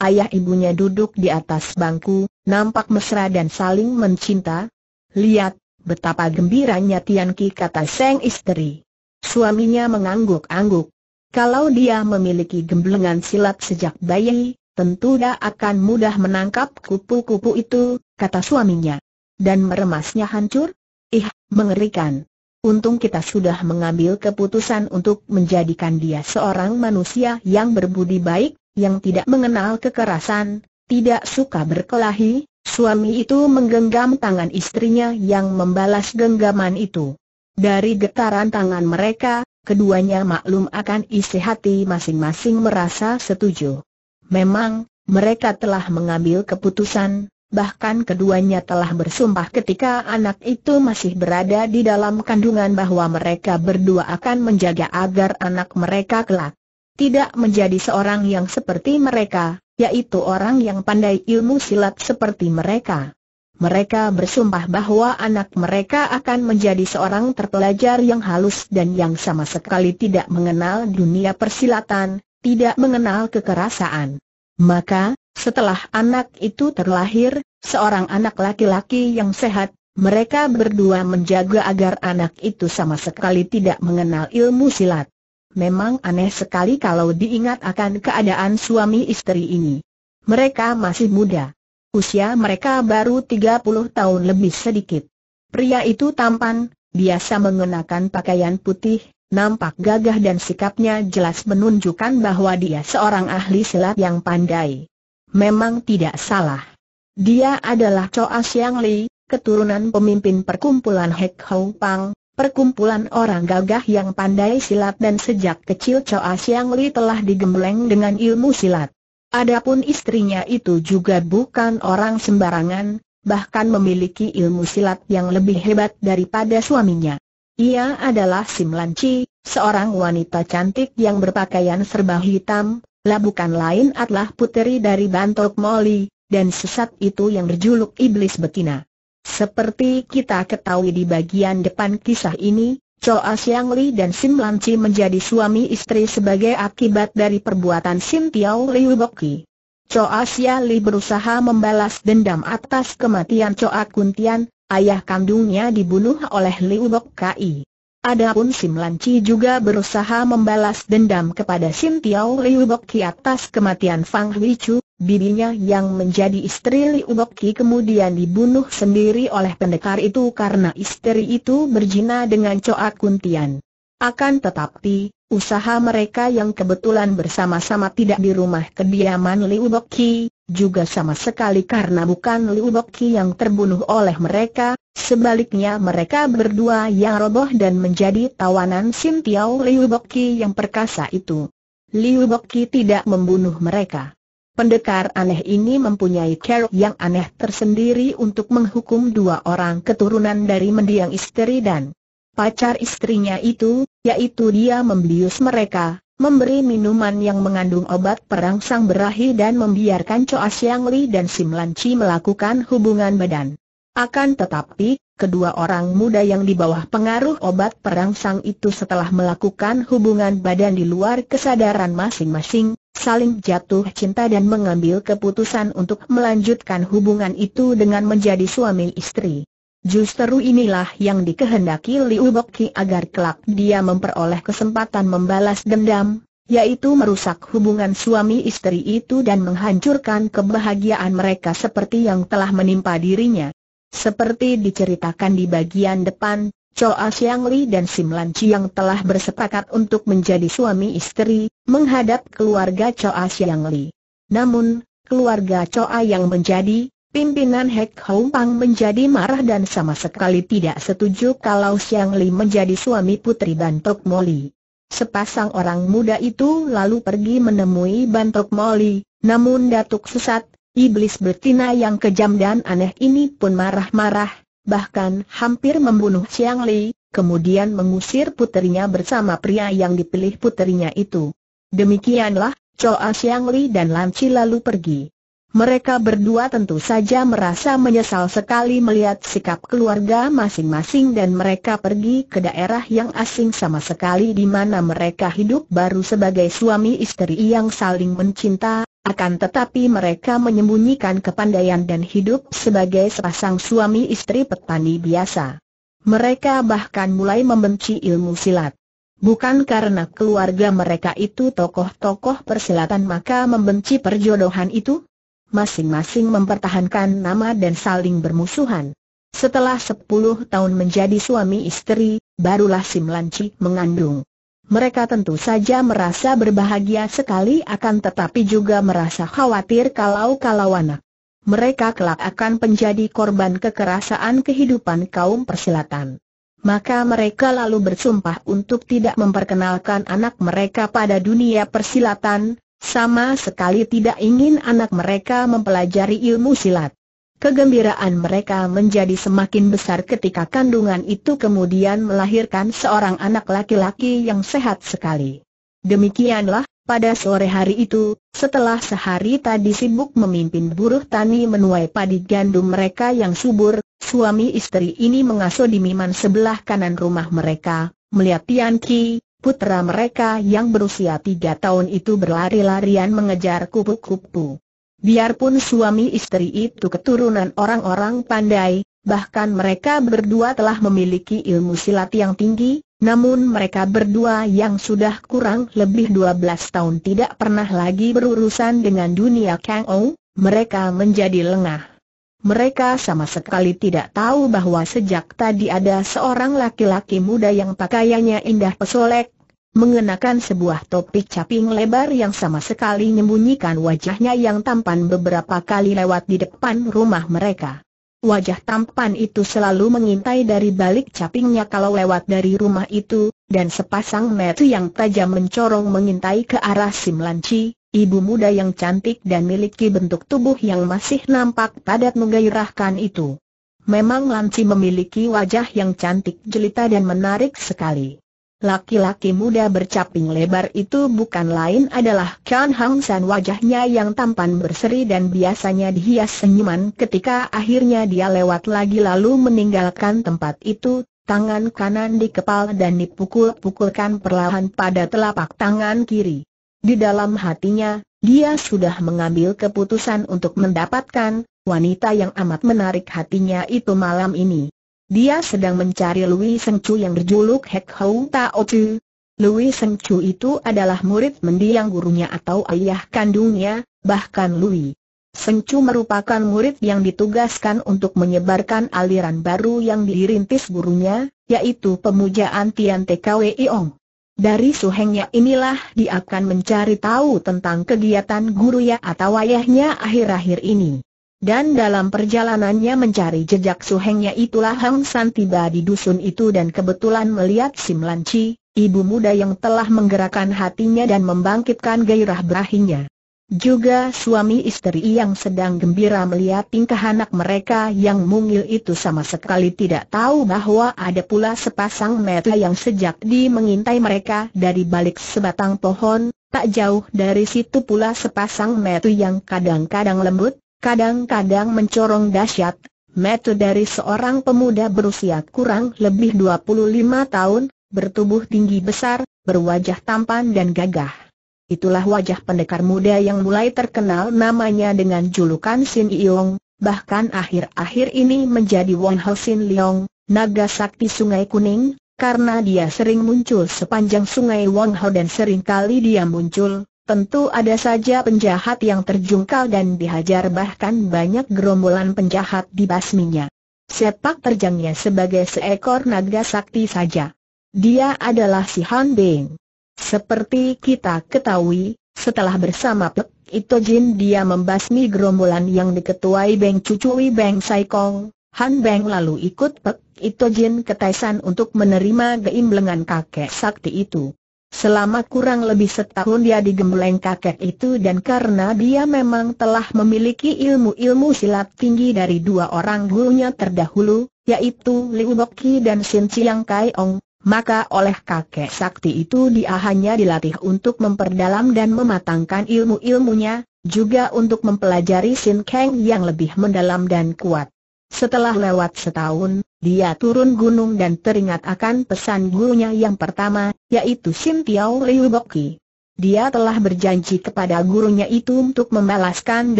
Ayah ibunya duduk di atas bangku, nampak mesra dan saling mencinta. Lihat, betapa gembiranya Tian kata Seng istri. Suaminya mengangguk-angguk. Kalau dia memiliki gemblengan silat sejak bayi, tentu dia akan mudah menangkap kupu-kupu itu, kata suaminya. Dan meremasnya hancur? Ih, mengerikan. Untung kita sudah mengambil keputusan untuk menjadikan dia seorang manusia yang berbudi baik, yang tidak mengenal kekerasan, tidak suka berkelahi, suami itu menggenggam tangan istrinya yang membalas genggaman itu. Dari getaran tangan mereka, keduanya maklum akan isi hati masing-masing merasa setuju. Memang, mereka telah mengambil keputusan, bahkan keduanya telah bersumpah ketika anak itu masih berada di dalam kandungan bahwa mereka berdua akan menjaga agar anak mereka kelak tidak menjadi seorang yang seperti mereka, yaitu orang yang pandai ilmu silat seperti mereka. Mereka bersumpah bahwa anak mereka akan menjadi seorang terpelajar yang halus dan yang sama sekali tidak mengenal dunia persilatan, tidak mengenal kekerasan. Maka, setelah anak itu terlahir, seorang anak laki-laki yang sehat, mereka berdua menjaga agar anak itu sama sekali tidak mengenal ilmu silat. Memang aneh sekali kalau diingat akan keadaan suami istri ini. Mereka masih muda. Usia mereka baru 30 tahun lebih sedikit. Pria itu tampan, biasa mengenakan pakaian putih, nampak gagah dan sikapnya jelas menunjukkan bahwa dia seorang ahli silat yang pandai. Memang tidak salah. Dia adalah Choa Siang Li, keturunan pemimpin perkumpulan Hek Hong Pang, perkumpulan orang gagah yang pandai silat dan sejak kecil Choa Siang Li telah digembleng dengan ilmu silat. Adapun istrinya itu juga bukan orang sembarangan, bahkan memiliki ilmu silat yang lebih hebat daripada suaminya. Ia adalah Sim Lanci, seorang wanita cantik yang berpakaian serba hitam, lah bukan lain adalah puteri dari Bantok Moli, dan sesat itu yang berjuluk Iblis Betina. Seperti kita ketahui di bagian depan kisah ini, Choa Siang Li dan Sim Lanci menjadi suami istri sebagai akibat dari perbuatan Sim Tiao Liu Wiboki. Choa Siang Li berusaha membalas dendam atas kematian Choa Kuntian, ayah kandungnya dibunuh oleh Liu Bok Kai. Adapun Sim Lanci juga berusaha membalas dendam kepada Sim Tiao Liu Bok Ki atas kematian Fang Hui Chu, bibinya yang menjadi istri Liu Bok Ki kemudian dibunuh sendiri oleh pendekar itu karena istri itu berjina dengan Coa Tian. Akan tetapi, usaha mereka yang kebetulan bersama-sama tidak di rumah kediaman Liu Bok Ki, juga sama sekali karena bukan Liu Boki yang terbunuh oleh mereka, sebaliknya mereka berdua yang roboh dan menjadi tawanan Sim Tiao Liu Boki yang perkasa itu. Liu Boki tidak membunuh mereka. Pendekar aneh ini mempunyai cara yang aneh tersendiri untuk menghukum dua orang keturunan dari mendiang istri dan pacar istrinya itu, yaitu dia membius mereka, memberi minuman yang mengandung obat perangsang berahi dan membiarkan Choa Siang Li dan Sim Lan Chi melakukan hubungan badan. Akan tetapi, kedua orang muda yang di bawah pengaruh obat perangsang itu setelah melakukan hubungan badan di luar kesadaran masing-masing, saling jatuh cinta dan mengambil keputusan untuk melanjutkan hubungan itu dengan menjadi suami istri. Justru inilah yang dikehendaki Liu Boki agar kelak dia memperoleh kesempatan membalas dendam, yaitu merusak hubungan suami istri itu dan menghancurkan kebahagiaan mereka seperti yang telah menimpa dirinya. Seperti diceritakan di bagian depan, Choa Siang Li dan Sim Lan Chiang telah bersepakat untuk menjadi suami istri, menghadap keluarga Choa Siang Li. Namun, keluarga Choa yang menjadi Pimpinan Hek Hong Pang menjadi marah dan sama sekali tidak setuju kalau Xiang Li menjadi suami putri Bantok Moli. Sepasang orang muda itu lalu pergi menemui Bantok Moli, namun Datuk Sesat, iblis betina yang kejam dan aneh ini pun marah-marah, bahkan hampir membunuh Xiang Li, kemudian mengusir putrinya bersama pria yang dipilih putrinya itu. Demikianlah, Choa Xiang Li dan Lan Chi lalu pergi. Mereka berdua tentu saja merasa menyesal sekali melihat sikap keluarga masing-masing dan mereka pergi ke daerah yang asing sama sekali di mana mereka hidup baru sebagai suami istri yang saling mencinta, akan tetapi mereka menyembunyikan kepandaian dan hidup sebagai sepasang suami istri petani biasa. Mereka bahkan mulai membenci ilmu silat. Bukan karena keluarga mereka itu tokoh-tokoh persilatan maka membenci perjodohan itu? masing-masing mempertahankan nama dan saling bermusuhan. Setelah 10 tahun menjadi suami istri, barulah Sim Lanci mengandung. Mereka tentu saja merasa berbahagia sekali akan tetapi juga merasa khawatir kalau-kalau anak. Mereka kelak akan menjadi korban kekerasan kehidupan kaum persilatan. Maka mereka lalu bersumpah untuk tidak memperkenalkan anak mereka pada dunia persilatan, sama sekali tidak ingin anak mereka mempelajari ilmu silat. Kegembiraan mereka menjadi semakin besar ketika kandungan itu kemudian melahirkan seorang anak laki-laki yang sehat sekali. Demikianlah, pada sore hari itu, setelah sehari tadi sibuk memimpin buruh tani menuai padi gandum mereka yang subur, suami istri ini mengasuh di miman sebelah kanan rumah mereka, melihat Tian Ki, Putra mereka yang berusia tiga tahun itu berlari-larian mengejar kupu-kupu. Biarpun suami istri itu keturunan orang-orang pandai, bahkan mereka berdua telah memiliki ilmu silat yang tinggi, namun mereka berdua yang sudah kurang lebih 12 tahun tidak pernah lagi berurusan dengan dunia Kang Ou, mereka menjadi lengah. Mereka sama sekali tidak tahu bahwa sejak tadi ada seorang laki-laki muda yang pakaiannya indah pesolek, mengenakan sebuah topi caping lebar yang sama sekali menyembunyikan wajahnya yang tampan beberapa kali lewat di depan rumah mereka. Wajah tampan itu selalu mengintai dari balik capingnya kalau lewat dari rumah itu, dan sepasang metu yang tajam mencorong mengintai ke arah Simlanci, Ibu muda yang cantik dan miliki bentuk tubuh yang masih nampak padat menggairahkan itu. Memang Lanci memiliki wajah yang cantik jelita dan menarik sekali. Laki-laki muda bercaping lebar itu bukan lain adalah Kian Hang San wajahnya yang tampan berseri dan biasanya dihias senyuman ketika akhirnya dia lewat lagi lalu meninggalkan tempat itu, tangan kanan dikepal dan dipukul-pukulkan perlahan pada telapak tangan kiri. Di dalam hatinya, dia sudah mengambil keputusan untuk mendapatkan wanita yang amat menarik hatinya itu malam ini. Dia sedang mencari Louis Seng Chu yang berjuluk Hek Hou Tao Chu. Louis Seng Chu itu adalah murid mendiang gurunya atau ayah kandungnya, bahkan Louis. Seng Chu merupakan murid yang ditugaskan untuk menyebarkan aliran baru yang dirintis gurunya, yaitu pemujaan Tian TKWI Ong. Dari suhengnya inilah dia akan mencari tahu tentang kegiatan guru ya atau ayahnya akhir-akhir ini. Dan dalam perjalanannya mencari jejak suhengnya itulah Hang San tiba di dusun itu dan kebetulan melihat Sim Chi, ibu muda yang telah menggerakkan hatinya dan membangkitkan gairah berahinya. Juga suami istri yang sedang gembira melihat tingkah anak mereka yang mungil itu sama sekali tidak tahu bahwa ada pula sepasang mata yang sejak di mengintai mereka dari balik sebatang pohon, tak jauh dari situ pula sepasang mata yang kadang-kadang lembut, kadang-kadang mencorong dahsyat. Mata dari seorang pemuda berusia kurang lebih 25 tahun, bertubuh tinggi besar, berwajah tampan dan gagah itulah wajah pendekar muda yang mulai terkenal namanya dengan julukan Sin Iong, bahkan akhir-akhir ini menjadi Won Ho Sin Leong, naga sakti Sungai Kuning, karena dia sering muncul sepanjang Sungai Won Ho dan sering kali dia muncul, tentu ada saja penjahat yang terjungkal dan dihajar bahkan banyak gerombolan penjahat di basminya. Sepak terjangnya sebagai seekor naga sakti saja. Dia adalah si Han Bing. Seperti kita ketahui, setelah bersama Pek Ito Jin dia membasmi gerombolan yang diketuai Beng Cucui Beng Sai Kong. Han Beng lalu ikut Pek Ito Jin ke Taisan untuk menerima geimblengan kakek sakti itu. Selama kurang lebih setahun dia digembleng kakek itu dan karena dia memang telah memiliki ilmu-ilmu silat tinggi dari dua orang gurunya terdahulu, yaitu Liu Boki dan Shin Chiang Kai Ong, maka oleh kakek sakti itu dia hanya dilatih untuk memperdalam dan mematangkan ilmu-ilmunya, juga untuk mempelajari Sin Kang yang lebih mendalam dan kuat. Setelah lewat setahun, dia turun gunung dan teringat akan pesan gurunya yang pertama, yaitu Sin Tiao Liu Boki. Dia telah berjanji kepada gurunya itu untuk membalaskan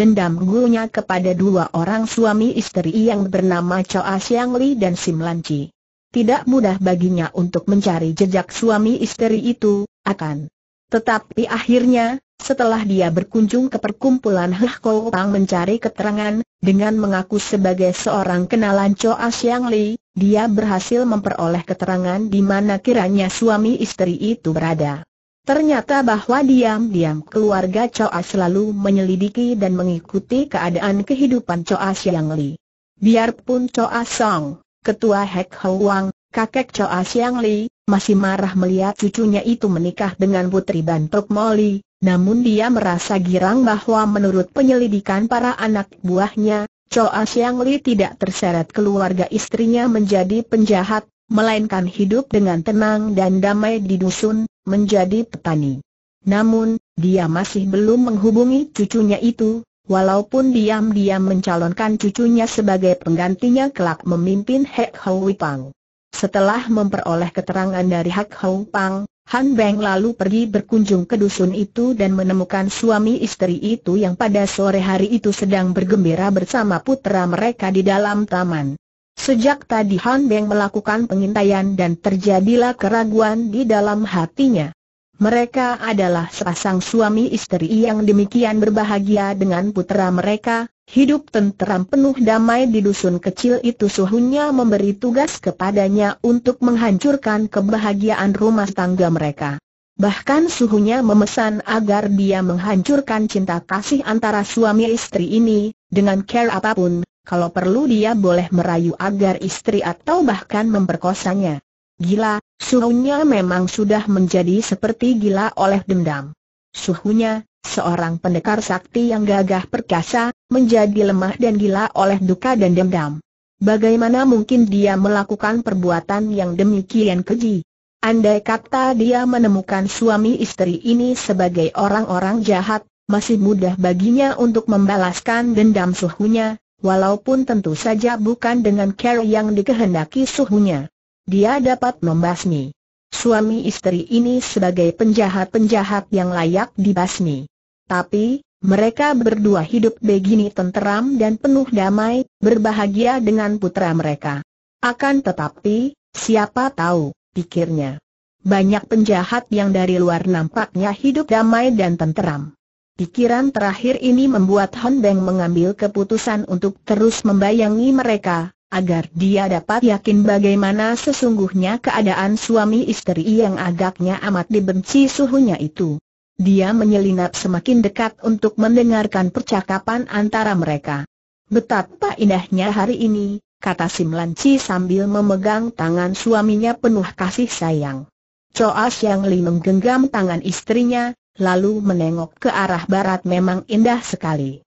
dendam gurunya kepada dua orang suami istri yang bernama Choa Siang Li dan Sim Chi. Tidak mudah baginya untuk mencari jejak suami istri itu, akan. Tetapi akhirnya, setelah dia berkunjung ke perkumpulan Heh Kou Pang mencari keterangan, dengan mengaku sebagai seorang kenalan Choa Siang Li, dia berhasil memperoleh keterangan di mana kiranya suami istri itu berada. Ternyata bahwa diam-diam keluarga Choa selalu menyelidiki dan mengikuti keadaan kehidupan Choa Siang Li. Biarpun Choa Song Ketua Hek Hou kakek Choa Siang Li, masih marah melihat cucunya itu menikah dengan putri Bantok Moli, namun dia merasa girang bahwa menurut penyelidikan para anak buahnya, Choa Siang Li tidak terseret keluarga istrinya menjadi penjahat, melainkan hidup dengan tenang dan damai di dusun, menjadi petani. Namun, dia masih belum menghubungi cucunya itu, walaupun diam-diam mencalonkan cucunya sebagai penggantinya kelak memimpin Hek Hou Pang. Setelah memperoleh keterangan dari Hek Hou Pang, Han Beng lalu pergi berkunjung ke dusun itu dan menemukan suami istri itu yang pada sore hari itu sedang bergembira bersama putra mereka di dalam taman. Sejak tadi Han Beng melakukan pengintaian dan terjadilah keraguan di dalam hatinya. Mereka adalah sepasang suami istri yang demikian berbahagia dengan putera mereka, hidup tenteram penuh damai di dusun kecil itu suhunya memberi tugas kepadanya untuk menghancurkan kebahagiaan rumah tangga mereka. Bahkan suhunya memesan agar dia menghancurkan cinta kasih antara suami istri ini, dengan care apapun, kalau perlu dia boleh merayu agar istri atau bahkan memperkosanya. Gila, suhunya memang sudah menjadi seperti gila oleh dendam. Suhunya, seorang pendekar sakti yang gagah perkasa, menjadi lemah dan gila oleh duka dan dendam. Bagaimana mungkin dia melakukan perbuatan yang demikian keji? Andai kata dia menemukan suami istri ini sebagai orang-orang jahat, masih mudah baginya untuk membalaskan dendam suhunya, walaupun tentu saja bukan dengan cara yang dikehendaki suhunya dia dapat membasmi. Suami istri ini sebagai penjahat-penjahat yang layak dibasmi. Tapi, mereka berdua hidup begini tenteram dan penuh damai, berbahagia dengan putra mereka. Akan tetapi, siapa tahu, pikirnya. Banyak penjahat yang dari luar nampaknya hidup damai dan tenteram. Pikiran terakhir ini membuat Hon Beng mengambil keputusan untuk terus membayangi mereka, agar dia dapat yakin bagaimana sesungguhnya keadaan suami istri yang agaknya amat dibenci suhunya itu. Dia menyelinap semakin dekat untuk mendengarkan percakapan antara mereka. Betapa indahnya hari ini, kata Simlanci sambil memegang tangan suaminya penuh kasih sayang. Coas Siang Li menggenggam tangan istrinya, lalu menengok ke arah barat memang indah sekali.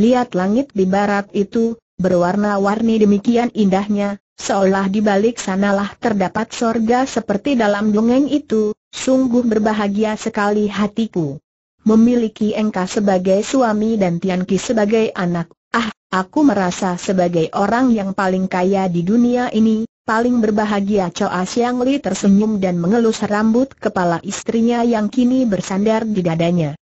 Lihat langit di barat itu, Berwarna-warni demikian indahnya, seolah di balik sanalah terdapat sorga seperti dalam dongeng itu, sungguh berbahagia sekali hatiku. Memiliki Engkau sebagai suami dan Tianqi sebagai anak, ah, aku merasa sebagai orang yang paling kaya di dunia ini, paling berbahagia Choa Siang Li tersenyum dan mengelus rambut kepala istrinya yang kini bersandar di dadanya.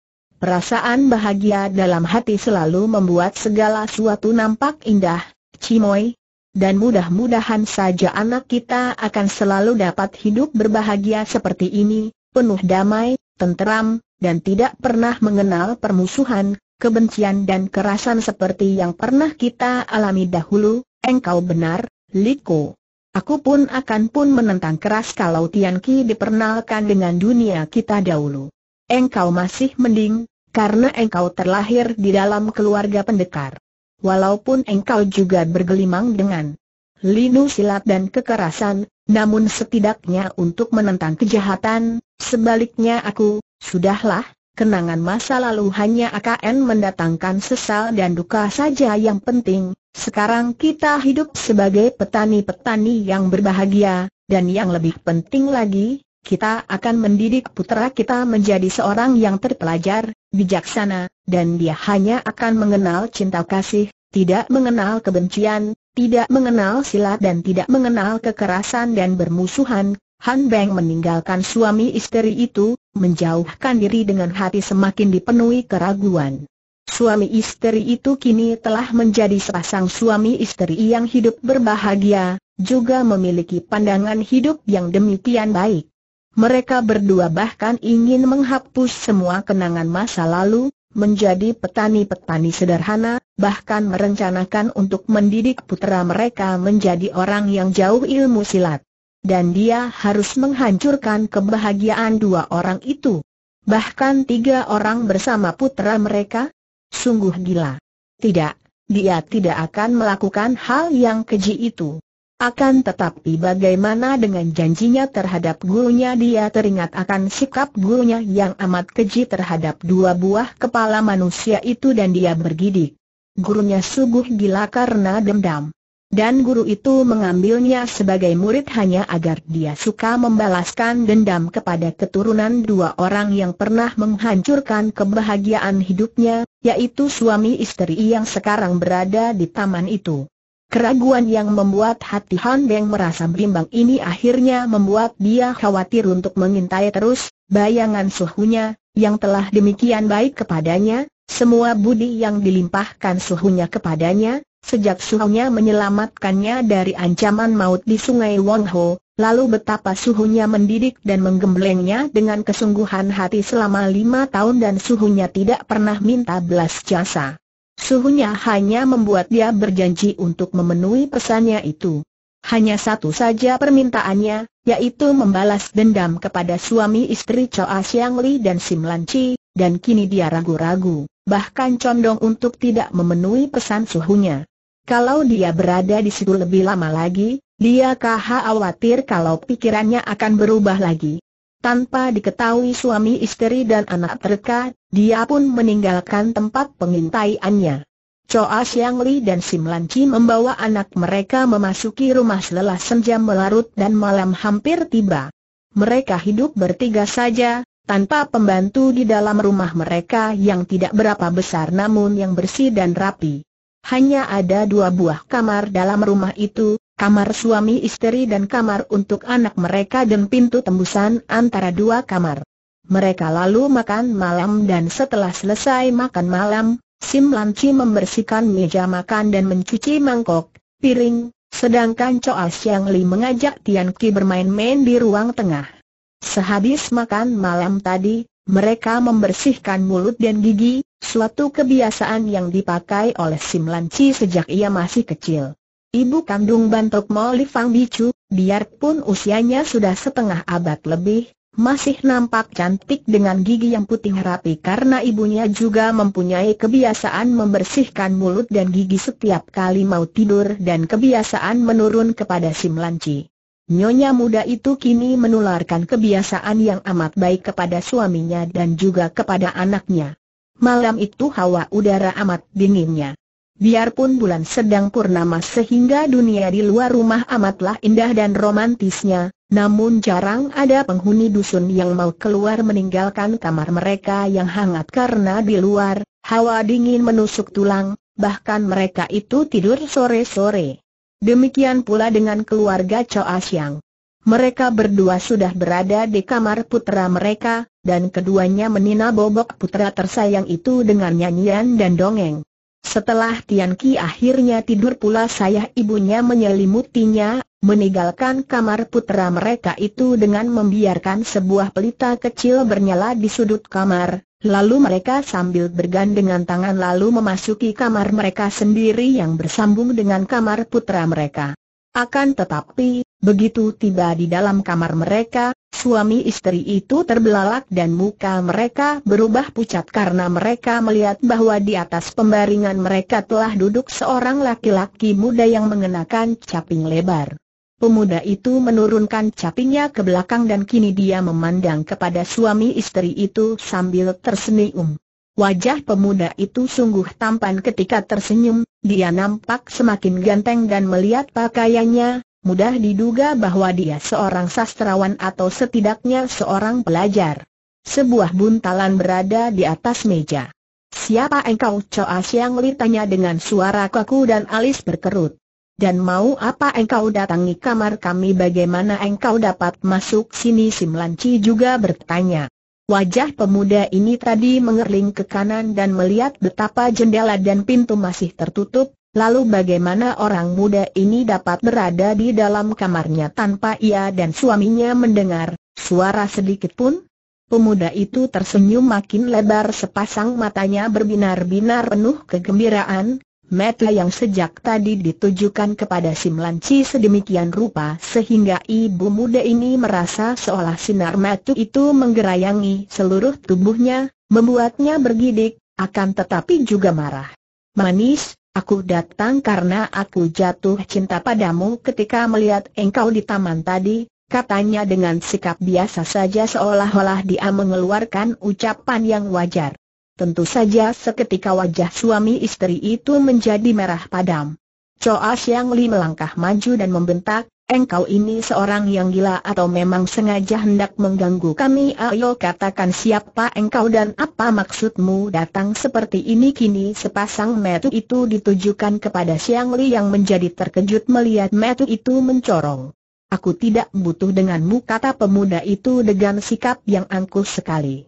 Perasaan bahagia dalam hati selalu membuat segala sesuatu nampak indah, Cimoy. Dan mudah-mudahan saja anak kita akan selalu dapat hidup berbahagia seperti ini, penuh damai, tenteram, dan tidak pernah mengenal permusuhan, kebencian dan kerasan seperti yang pernah kita alami dahulu, engkau benar, Liko. Aku pun akan pun menentang keras kalau Tianqi diperkenalkan dengan dunia kita dahulu. Engkau masih mending, karena engkau terlahir di dalam keluarga pendekar. Walaupun engkau juga bergelimang dengan linu silat dan kekerasan, namun setidaknya untuk menentang kejahatan, sebaliknya aku, sudahlah, kenangan masa lalu hanya akan mendatangkan sesal dan duka saja yang penting, sekarang kita hidup sebagai petani-petani yang berbahagia, dan yang lebih penting lagi, kita akan mendidik putera kita menjadi seorang yang terpelajar, bijaksana, dan dia hanya akan mengenal cinta kasih, tidak mengenal kebencian, tidak mengenal silat dan tidak mengenal kekerasan dan bermusuhan. Han Beng meninggalkan suami istri itu, menjauhkan diri dengan hati semakin dipenuhi keraguan. Suami istri itu kini telah menjadi sepasang suami istri yang hidup berbahagia, juga memiliki pandangan hidup yang demikian baik. Mereka berdua bahkan ingin menghapus semua kenangan masa lalu, menjadi petani-petani sederhana, bahkan merencanakan untuk mendidik putera mereka menjadi orang yang jauh ilmu silat. Dan dia harus menghancurkan kebahagiaan dua orang itu. Bahkan tiga orang bersama putera mereka? Sungguh gila. Tidak, dia tidak akan melakukan hal yang keji itu. Akan tetapi bagaimana dengan janjinya terhadap gurunya dia teringat akan sikap gurunya yang amat keji terhadap dua buah kepala manusia itu dan dia bergidik. Gurunya sungguh gila karena dendam. Dan guru itu mengambilnya sebagai murid hanya agar dia suka membalaskan dendam kepada keturunan dua orang yang pernah menghancurkan kebahagiaan hidupnya, yaitu suami istri yang sekarang berada di taman itu. Keraguan yang membuat hati Han Beng merasa bimbang ini akhirnya membuat dia khawatir untuk mengintai terus, bayangan suhunya, yang telah demikian baik kepadanya, semua budi yang dilimpahkan suhunya kepadanya, sejak suhunya menyelamatkannya dari ancaman maut di sungai Wong Ho, lalu betapa suhunya mendidik dan menggemblengnya dengan kesungguhan hati selama lima tahun dan suhunya tidak pernah minta belas jasa. Suhunya hanya membuat dia berjanji untuk memenuhi pesannya itu. Hanya satu saja permintaannya, yaitu membalas dendam kepada suami istri Choa Siang Li dan Sim Lan Chi, dan kini dia ragu-ragu, bahkan condong untuk tidak memenuhi pesan suhunya. Kalau dia berada di situ lebih lama lagi, dia kaha khawatir kalau pikirannya akan berubah lagi. Tanpa diketahui suami istri dan anak mereka, dia pun meninggalkan tempat pengintaiannya. Choa Siang Li dan Sim Lan Chi membawa anak mereka memasuki rumah lelah senja melarut dan malam hampir tiba. Mereka hidup bertiga saja, tanpa pembantu di dalam rumah mereka yang tidak berapa besar namun yang bersih dan rapi. Hanya ada dua buah kamar dalam rumah itu, kamar suami istri dan kamar untuk anak mereka dan pintu tembusan antara dua kamar. Mereka lalu makan malam dan setelah selesai makan malam, Sim Lanci membersihkan meja makan dan mencuci mangkok, piring, sedangkan Choa Siang Li mengajak Tian Ki bermain-main di ruang tengah. Sehabis makan malam tadi, mereka membersihkan mulut dan gigi, suatu kebiasaan yang dipakai oleh Sim Lanci sejak ia masih kecil. Ibu kandung bantok Mo Fang Bicu, biarpun usianya sudah setengah abad lebih, masih nampak cantik dengan gigi yang putih rapi karena ibunya juga mempunyai kebiasaan membersihkan mulut dan gigi setiap kali mau tidur dan kebiasaan menurun kepada si melanci. Nyonya muda itu kini menularkan kebiasaan yang amat baik kepada suaminya dan juga kepada anaknya. Malam itu hawa udara amat dinginnya. Biarpun bulan sedang purnama sehingga dunia di luar rumah amatlah indah dan romantisnya, namun jarang ada penghuni dusun yang mau keluar meninggalkan kamar mereka yang hangat karena di luar, hawa dingin menusuk tulang, bahkan mereka itu tidur sore-sore. Demikian pula dengan keluarga Choa Siang. Mereka berdua sudah berada di kamar putra mereka, dan keduanya menina bobok putra tersayang itu dengan nyanyian dan dongeng. Setelah Tian Ki akhirnya tidur pula saya ibunya menyelimutinya, meninggalkan kamar putera mereka itu dengan membiarkan sebuah pelita kecil bernyala di sudut kamar, lalu mereka sambil bergandengan tangan lalu memasuki kamar mereka sendiri yang bersambung dengan kamar putera mereka. Akan tetapi, begitu tiba di dalam kamar mereka, Suami istri itu terbelalak dan muka mereka berubah pucat karena mereka melihat bahwa di atas pembaringan mereka telah duduk seorang laki-laki muda yang mengenakan caping lebar. Pemuda itu menurunkan capingnya ke belakang dan kini dia memandang kepada suami istri itu sambil tersenyum. Wajah pemuda itu sungguh tampan ketika tersenyum, dia nampak semakin ganteng dan melihat pakaiannya, mudah diduga bahwa dia seorang sastrawan atau setidaknya seorang pelajar. Sebuah buntalan berada di atas meja. Siapa engkau Choa Siang Li tanya dengan suara kaku dan alis berkerut. Dan mau apa engkau datangi kamar kami bagaimana engkau dapat masuk sini Simlanci juga bertanya. Wajah pemuda ini tadi mengerling ke kanan dan melihat betapa jendela dan pintu masih tertutup, Lalu bagaimana orang muda ini dapat berada di dalam kamarnya tanpa ia dan suaminya mendengar suara sedikit pun? Pemuda itu tersenyum makin lebar sepasang matanya berbinar-binar penuh kegembiraan, mata yang sejak tadi ditujukan kepada si Melanci sedemikian rupa sehingga ibu muda ini merasa seolah sinar mata itu menggerayangi seluruh tubuhnya, membuatnya bergidik, akan tetapi juga marah. Manis, Aku datang karena aku jatuh cinta padamu ketika melihat engkau di taman tadi, katanya dengan sikap biasa saja seolah-olah dia mengeluarkan ucapan yang wajar. Tentu saja seketika wajah suami istri itu menjadi merah padam. Choa yang Li melangkah maju dan membentak, Engkau ini seorang yang gila atau memang sengaja hendak mengganggu kami Ayo katakan siapa engkau dan apa maksudmu datang seperti ini Kini sepasang metu itu ditujukan kepada Siang Li yang menjadi terkejut melihat metu itu mencorong Aku tidak butuh denganmu kata pemuda itu dengan sikap yang angkuh sekali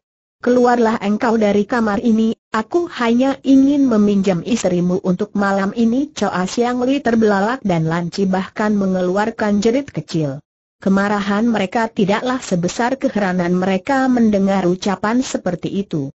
keluarlah engkau dari kamar ini, aku hanya ingin meminjam istrimu untuk malam ini. Choa Siang Li terbelalak dan Lanci bahkan mengeluarkan jerit kecil. Kemarahan mereka tidaklah sebesar keheranan mereka mendengar ucapan seperti itu.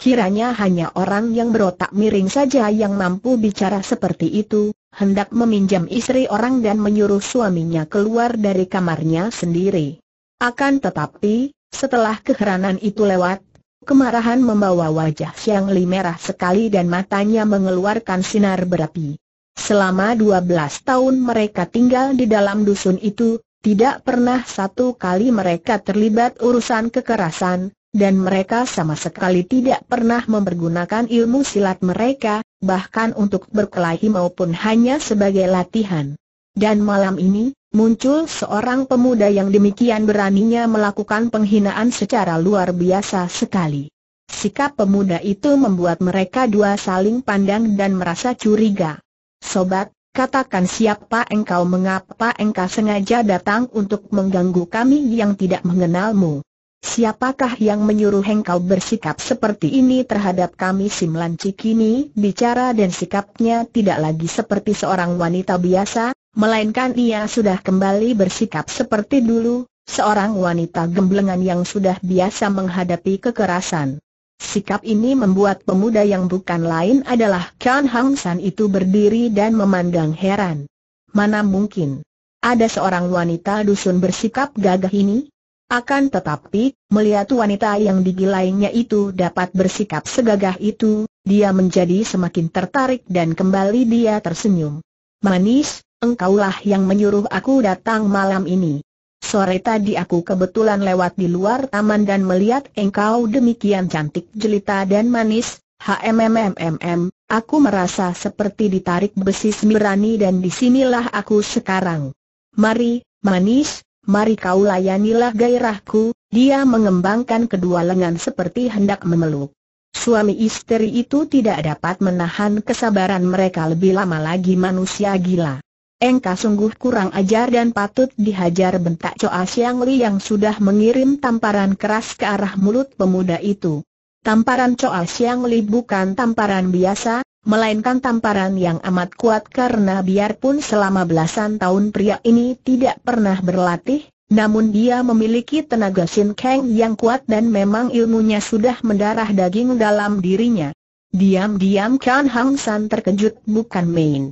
Kiranya hanya orang yang berotak miring saja yang mampu bicara seperti itu, hendak meminjam istri orang dan menyuruh suaminya keluar dari kamarnya sendiri. Akan tetapi, setelah keheranan itu lewat, Kemarahan membawa wajah Xiang Li merah sekali dan matanya mengeluarkan sinar berapi. Selama 12 tahun mereka tinggal di dalam dusun itu, tidak pernah satu kali mereka terlibat urusan kekerasan, dan mereka sama sekali tidak pernah mempergunakan ilmu silat mereka, bahkan untuk berkelahi maupun hanya sebagai latihan. Dan malam ini, muncul seorang pemuda yang demikian beraninya melakukan penghinaan secara luar biasa sekali. Sikap pemuda itu membuat mereka dua saling pandang dan merasa curiga. Sobat, katakan siapa engkau mengapa engkau sengaja datang untuk mengganggu kami yang tidak mengenalmu. Siapakah yang menyuruh engkau bersikap seperti ini terhadap kami Simlan Cikini? Bicara dan sikapnya tidak lagi seperti seorang wanita biasa, melainkan ia sudah kembali bersikap seperti dulu, seorang wanita gemblengan yang sudah biasa menghadapi kekerasan. Sikap ini membuat pemuda yang bukan lain adalah Kan Hang San itu berdiri dan memandang heran. Mana mungkin ada seorang wanita dusun bersikap gagah ini? Akan tetapi, melihat wanita yang digilainya itu dapat bersikap segagah itu, dia menjadi semakin tertarik dan kembali dia tersenyum. Manis, engkaulah yang menyuruh aku datang malam ini. Sore tadi aku kebetulan lewat di luar taman dan melihat engkau demikian cantik jelita dan manis, HMMMMM, aku merasa seperti ditarik besi semirani dan disinilah aku sekarang. Mari, manis, mari kau layanilah gairahku, dia mengembangkan kedua lengan seperti hendak memeluk. Suami istri itu tidak dapat menahan kesabaran mereka lebih lama lagi manusia gila. Engkau sungguh kurang ajar dan patut dihajar bentak Coa Siang Li yang sudah mengirim tamparan keras ke arah mulut pemuda itu. Tamparan Coa Siang Li bukan tamparan biasa, melainkan tamparan yang amat kuat karena biarpun selama belasan tahun pria ini tidak pernah berlatih, namun dia memiliki tenaga Sin Kang yang kuat dan memang ilmunya sudah mendarah daging dalam dirinya. Diam-diam Kan Hang San terkejut bukan main.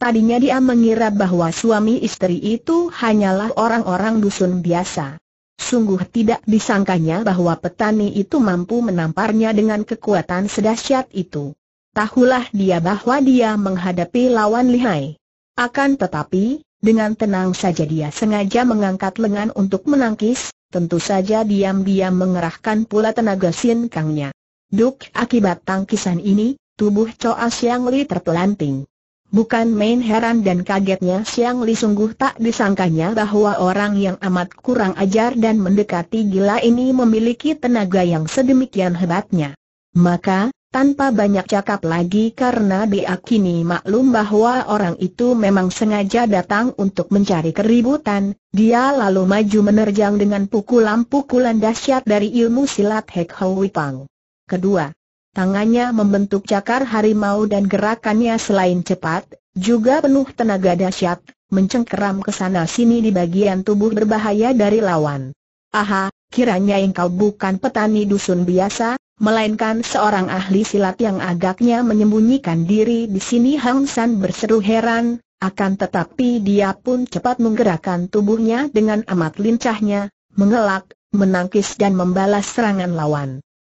Tadinya dia mengira bahwa suami istri itu hanyalah orang-orang dusun biasa. Sungguh tidak disangkanya bahwa petani itu mampu menamparnya dengan kekuatan sedahsyat itu. Tahulah dia bahwa dia menghadapi lawan lihai. Akan tetapi, dengan tenang saja dia sengaja mengangkat lengan untuk menangkis, tentu saja diam-diam mengerahkan pula tenaga sinkangnya. Duk akibat tangkisan ini, tubuh Choa Siang Li terpelanting. Bukan main heran dan kagetnya Siang Li sungguh tak disangkanya bahwa orang yang amat kurang ajar dan mendekati gila ini memiliki tenaga yang sedemikian hebatnya. Maka, tanpa banyak cakap lagi karena diakini maklum bahwa orang itu memang sengaja datang untuk mencari keributan, dia lalu maju menerjang dengan pukulan-pukulan dahsyat dari ilmu silat Hek Hau Wipang. Kedua, Tangannya membentuk cakar harimau dan gerakannya selain cepat, juga penuh tenaga dahsyat, mencengkeram ke sana sini di bagian tubuh berbahaya dari lawan. Aha, kiranya engkau bukan petani dusun biasa, melainkan seorang ahli silat yang agaknya menyembunyikan diri di sini Hang San berseru heran, akan tetapi dia pun cepat menggerakkan tubuhnya dengan amat lincahnya, mengelak, menangkis dan membalas serangan lawan.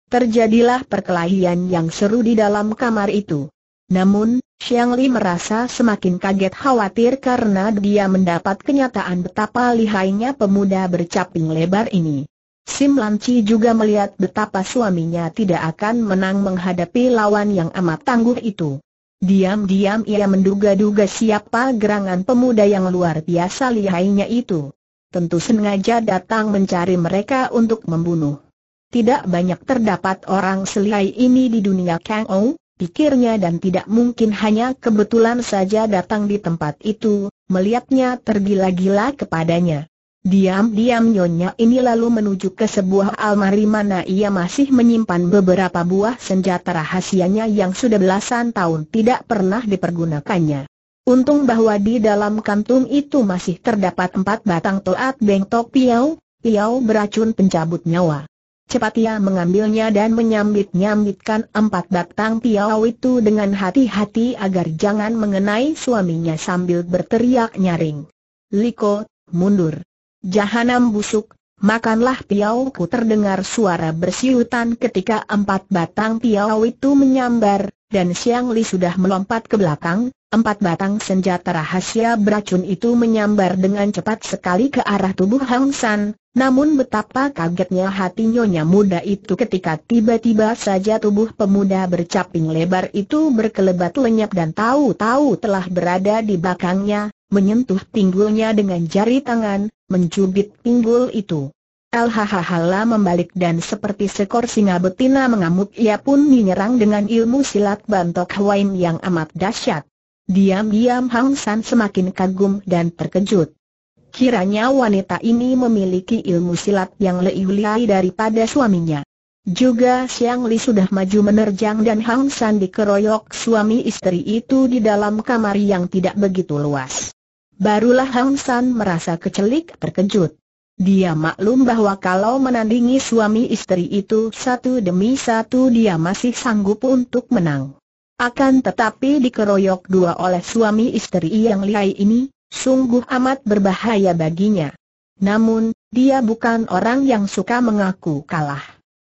Terjadilah perkelahian yang seru di dalam kamar itu. Namun, Xiang Li merasa semakin kaget khawatir karena dia mendapat kenyataan betapa lihainya pemuda bercaping lebar ini. Sim Lan Chi juga melihat betapa suaminya tidak akan menang menghadapi lawan yang amat tangguh itu. Diam-diam ia menduga-duga siapa gerangan pemuda yang luar biasa lihainya itu. Tentu sengaja datang mencari mereka untuk membunuh tidak banyak terdapat orang selihai ini di dunia Kang Ou, pikirnya dan tidak mungkin hanya kebetulan saja datang di tempat itu, melihatnya tergila-gila kepadanya. Diam-diam Nyonya ini lalu menuju ke sebuah almari mana ia masih menyimpan beberapa buah senjata rahasianya yang sudah belasan tahun tidak pernah dipergunakannya. Untung bahwa di dalam kantung itu masih terdapat empat batang toat bengtok piau, piau beracun pencabut nyawa. Cepat ia mengambilnya dan menyambit-nyambitkan empat batang piau itu dengan hati-hati agar jangan mengenai suaminya sambil berteriak nyaring. Liko, mundur. Jahanam busuk, makanlah ku terdengar suara bersiutan ketika empat batang piau itu menyambar, dan Siang Li sudah melompat ke belakang, empat batang senjata rahasia beracun itu menyambar dengan cepat sekali ke arah tubuh Hang San, namun betapa kagetnya hati nyonya muda itu ketika tiba-tiba saja tubuh pemuda bercaping lebar itu berkelebat lenyap dan tahu-tahu telah berada di belakangnya, menyentuh pinggulnya dengan jari tangan, mencubit pinggul itu. Lhahahala membalik dan seperti sekor singa betina mengamuk ia pun menyerang dengan ilmu silat bantok Hwaim yang amat dahsyat. Diam-diam Hang San semakin kagum dan terkejut. Kiranya wanita ini memiliki ilmu silat yang lebih liai daripada suaminya. Juga Siang Li sudah maju menerjang dan Hang San dikeroyok suami istri itu di dalam kamar yang tidak begitu luas. Barulah Hang San merasa kecelik terkejut. Dia maklum bahwa kalau menandingi suami istri itu satu demi satu dia masih sanggup untuk menang. Akan tetapi dikeroyok dua oleh suami istri yang lihai ini, sungguh amat berbahaya baginya. Namun, dia bukan orang yang suka mengaku kalah.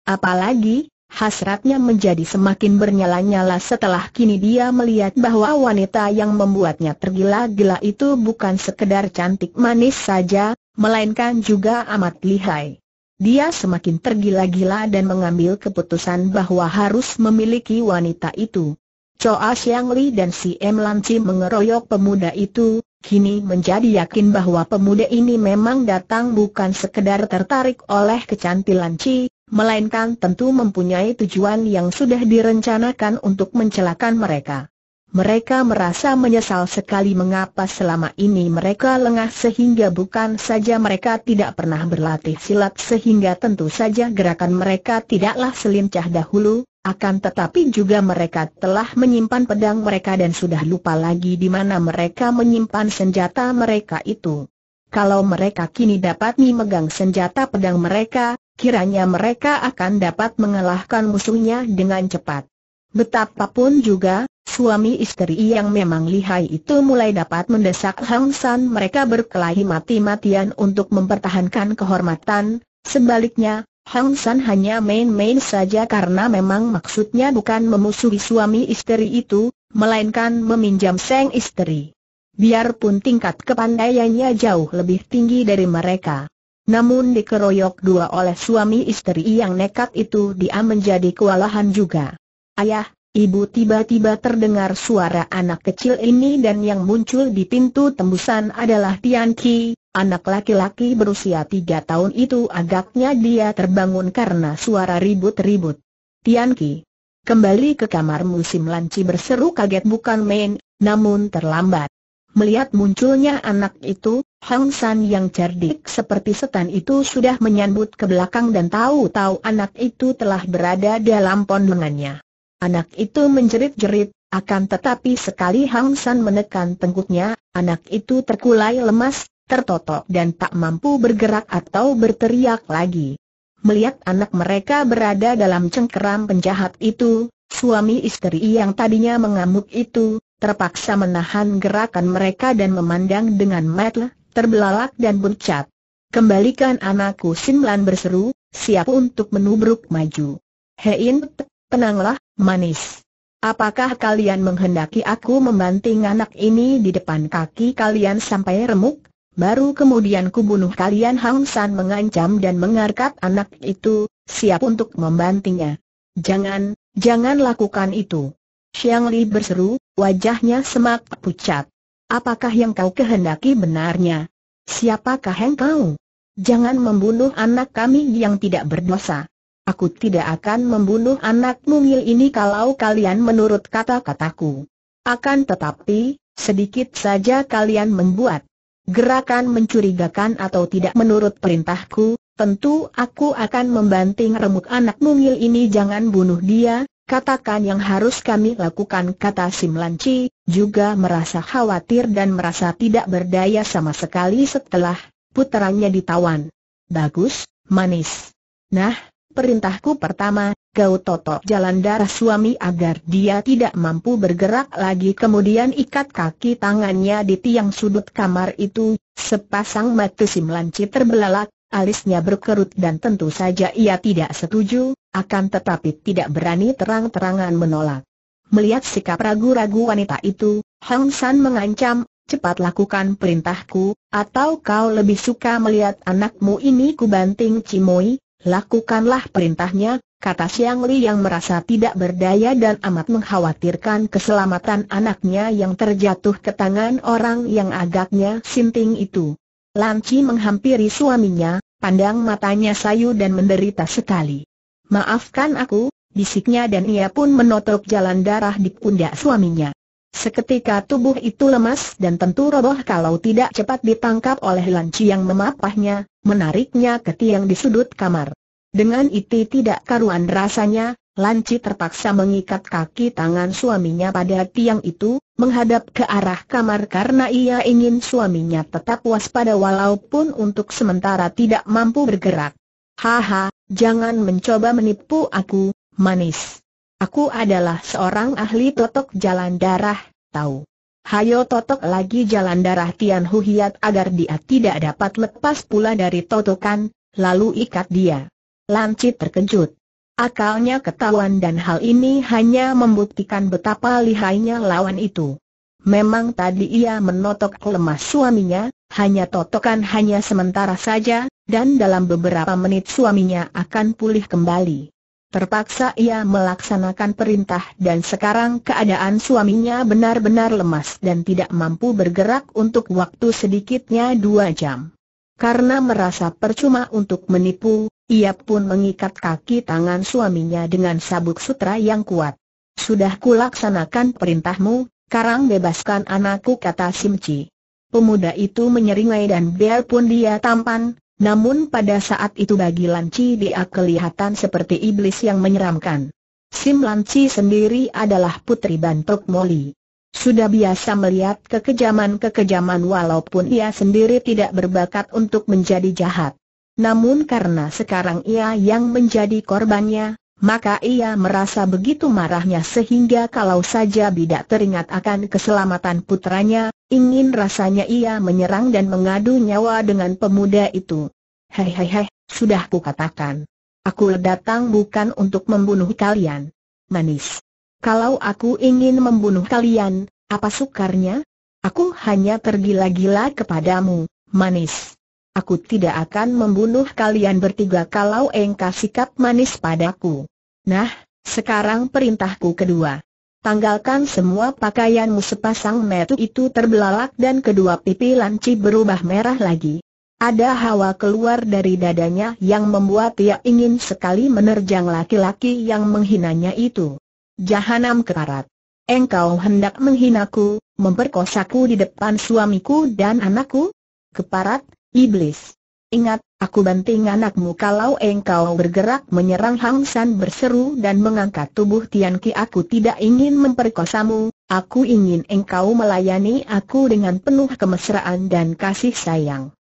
Apalagi, hasratnya menjadi semakin bernyala-nyala setelah kini dia melihat bahwa wanita yang membuatnya tergila-gila itu bukan sekedar cantik manis saja, melainkan juga amat lihai. Dia semakin tergila-gila dan mengambil keputusan bahwa harus memiliki wanita itu. Choa Siang Li dan si M Lanci mengeroyok pemuda itu, kini menjadi yakin bahwa pemuda ini memang datang bukan sekedar tertarik oleh kecantilan Ci melainkan tentu mempunyai tujuan yang sudah direncanakan untuk mencelakan mereka. Mereka merasa menyesal sekali mengapa selama ini mereka lengah sehingga bukan saja mereka tidak pernah berlatih silat sehingga tentu saja gerakan mereka tidaklah selincah dahulu, akan tetapi juga mereka telah menyimpan pedang mereka dan sudah lupa lagi di mana mereka menyimpan senjata mereka itu. Kalau mereka kini dapat memegang senjata pedang mereka, kiranya mereka akan dapat mengalahkan musuhnya dengan cepat. Betapapun juga, suami istri yang memang lihai itu mulai dapat mendesak Hang San mereka berkelahi mati-matian untuk mempertahankan kehormatan, sebaliknya, Hang San hanya main-main saja karena memang maksudnya bukan memusuhi suami istri itu, melainkan meminjam seng istri biarpun tingkat kepandaiannya jauh lebih tinggi dari mereka. Namun dikeroyok dua oleh suami istri yang nekat itu dia menjadi kewalahan juga. Ayah, ibu tiba-tiba terdengar suara anak kecil ini dan yang muncul di pintu tembusan adalah Tian Ki, anak laki-laki berusia tiga tahun itu agaknya dia terbangun karena suara ribut-ribut. Tian Ki, kembali ke kamarmu si Melanci berseru kaget bukan main, namun terlambat. Melihat munculnya anak itu, Hang San yang cerdik seperti setan itu sudah menyambut ke belakang dan tahu-tahu anak itu telah berada dalam pondongannya. Anak itu menjerit-jerit, akan tetapi sekali Hang San menekan tengkuknya, anak itu terkulai lemas, tertotok dan tak mampu bergerak atau berteriak lagi. Melihat anak mereka berada dalam cengkeram penjahat itu, suami istri yang tadinya mengamuk itu, terpaksa menahan gerakan mereka dan memandang dengan mata terbelalak dan bercat. Kembalikan anakku Sinlan berseru, siap untuk menubruk maju. Hein, tenanglah, manis. Apakah kalian menghendaki aku membanting anak ini di depan kaki kalian sampai remuk? Baru kemudian kubunuh kalian Hang San mengancam dan mengarkat anak itu, siap untuk membantingnya. Jangan, jangan lakukan itu. Xiang Li berseru, wajahnya semak pucat. Apakah yang kau kehendaki benarnya? Siapakah engkau? Jangan membunuh anak kami yang tidak berdosa. Aku tidak akan membunuh anak mungil ini kalau kalian menurut kata-kataku. Akan tetapi, sedikit saja kalian membuat gerakan mencurigakan atau tidak menurut perintahku, tentu aku akan membanting remuk anak mungil ini jangan bunuh dia, Katakan yang harus kami lakukan kata Simlanci. juga merasa khawatir dan merasa tidak berdaya sama sekali setelah puteranya ditawan. Bagus, manis. Nah, perintahku pertama, kau totok jalan darah suami agar dia tidak mampu bergerak lagi kemudian ikat kaki tangannya di tiang sudut kamar itu, sepasang mata Simlanci terbelalak, alisnya berkerut dan tentu saja ia tidak setuju, akan tetapi tidak berani terang-terangan menolak. Melihat sikap ragu-ragu wanita itu, Hang San mengancam, cepat lakukan perintahku, atau kau lebih suka melihat anakmu ini kubanting Cimoi, lakukanlah perintahnya, kata Siang Li yang merasa tidak berdaya dan amat mengkhawatirkan keselamatan anaknya yang terjatuh ke tangan orang yang agaknya sinting itu. Lanci menghampiri suaminya, pandang matanya sayu dan menderita sekali. Maafkan aku, bisiknya dan ia pun menotok jalan darah di pundak suaminya. Seketika tubuh itu lemas dan tentu roboh kalau tidak cepat ditangkap oleh Lanci yang memapahnya, menariknya ke tiang di sudut kamar. Dengan itu tidak karuan rasanya, Lanci terpaksa mengikat kaki tangan suaminya pada tiang itu, menghadap ke arah kamar karena ia ingin suaminya tetap waspada walaupun untuk sementara tidak mampu bergerak. Haha, jangan mencoba menipu aku, manis. Aku adalah seorang ahli totok jalan darah, tahu. Hayo totok lagi jalan darah Tian Hu agar dia tidak dapat lepas pula dari totokan, lalu ikat dia. Lanci terkejut. Akalnya ketahuan dan hal ini hanya membuktikan betapa lihainya lawan itu. Memang tadi ia menotok lemah suaminya, hanya totokan hanya sementara saja, dan dalam beberapa menit suaminya akan pulih kembali. Terpaksa ia melaksanakan perintah dan sekarang keadaan suaminya benar-benar lemas dan tidak mampu bergerak untuk waktu sedikitnya dua jam. Karena merasa percuma untuk menipu, ia pun mengikat kaki tangan suaminya dengan sabuk sutra yang kuat. Sudah kulaksanakan perintahmu, karang bebaskan anakku kata Simci. Pemuda itu menyeringai dan biarpun dia tampan, namun pada saat itu bagi Lanci dia kelihatan seperti iblis yang menyeramkan. Sim Lanci sendiri adalah putri Bantok Moli. Sudah biasa melihat kekejaman-kekejaman walaupun ia sendiri tidak berbakat untuk menjadi jahat. Namun karena sekarang ia yang menjadi korbannya, maka ia merasa begitu marahnya sehingga kalau saja tidak teringat akan keselamatan putranya, ingin rasanya ia menyerang dan mengadu nyawa dengan pemuda itu. Hei hei hei, sudah kukatakan. Aku datang bukan untuk membunuh kalian. Manis. Kalau aku ingin membunuh kalian, apa sukarnya? Aku hanya tergila-gila kepadamu, manis. Aku tidak akan membunuh kalian bertiga kalau engkau sikap manis padaku. Nah, sekarang perintahku kedua. Tanggalkan semua pakaianmu sepasang metu itu terbelalak dan kedua pipi lanci berubah merah lagi. Ada hawa keluar dari dadanya yang membuat ia ingin sekali menerjang laki-laki yang menghinanya itu. Jahanam kekarat. Engkau hendak menghinaku, memperkosaku di depan suamiku dan anakku? Keparat, Iblis. Ingat, aku banting anakmu kalau engkau bergerak menyerang Hang San berseru dan mengangkat tubuh Tian Ki aku tidak ingin memperkosamu, aku ingin engkau melayani aku dengan penuh kemesraan dan kasih sayang.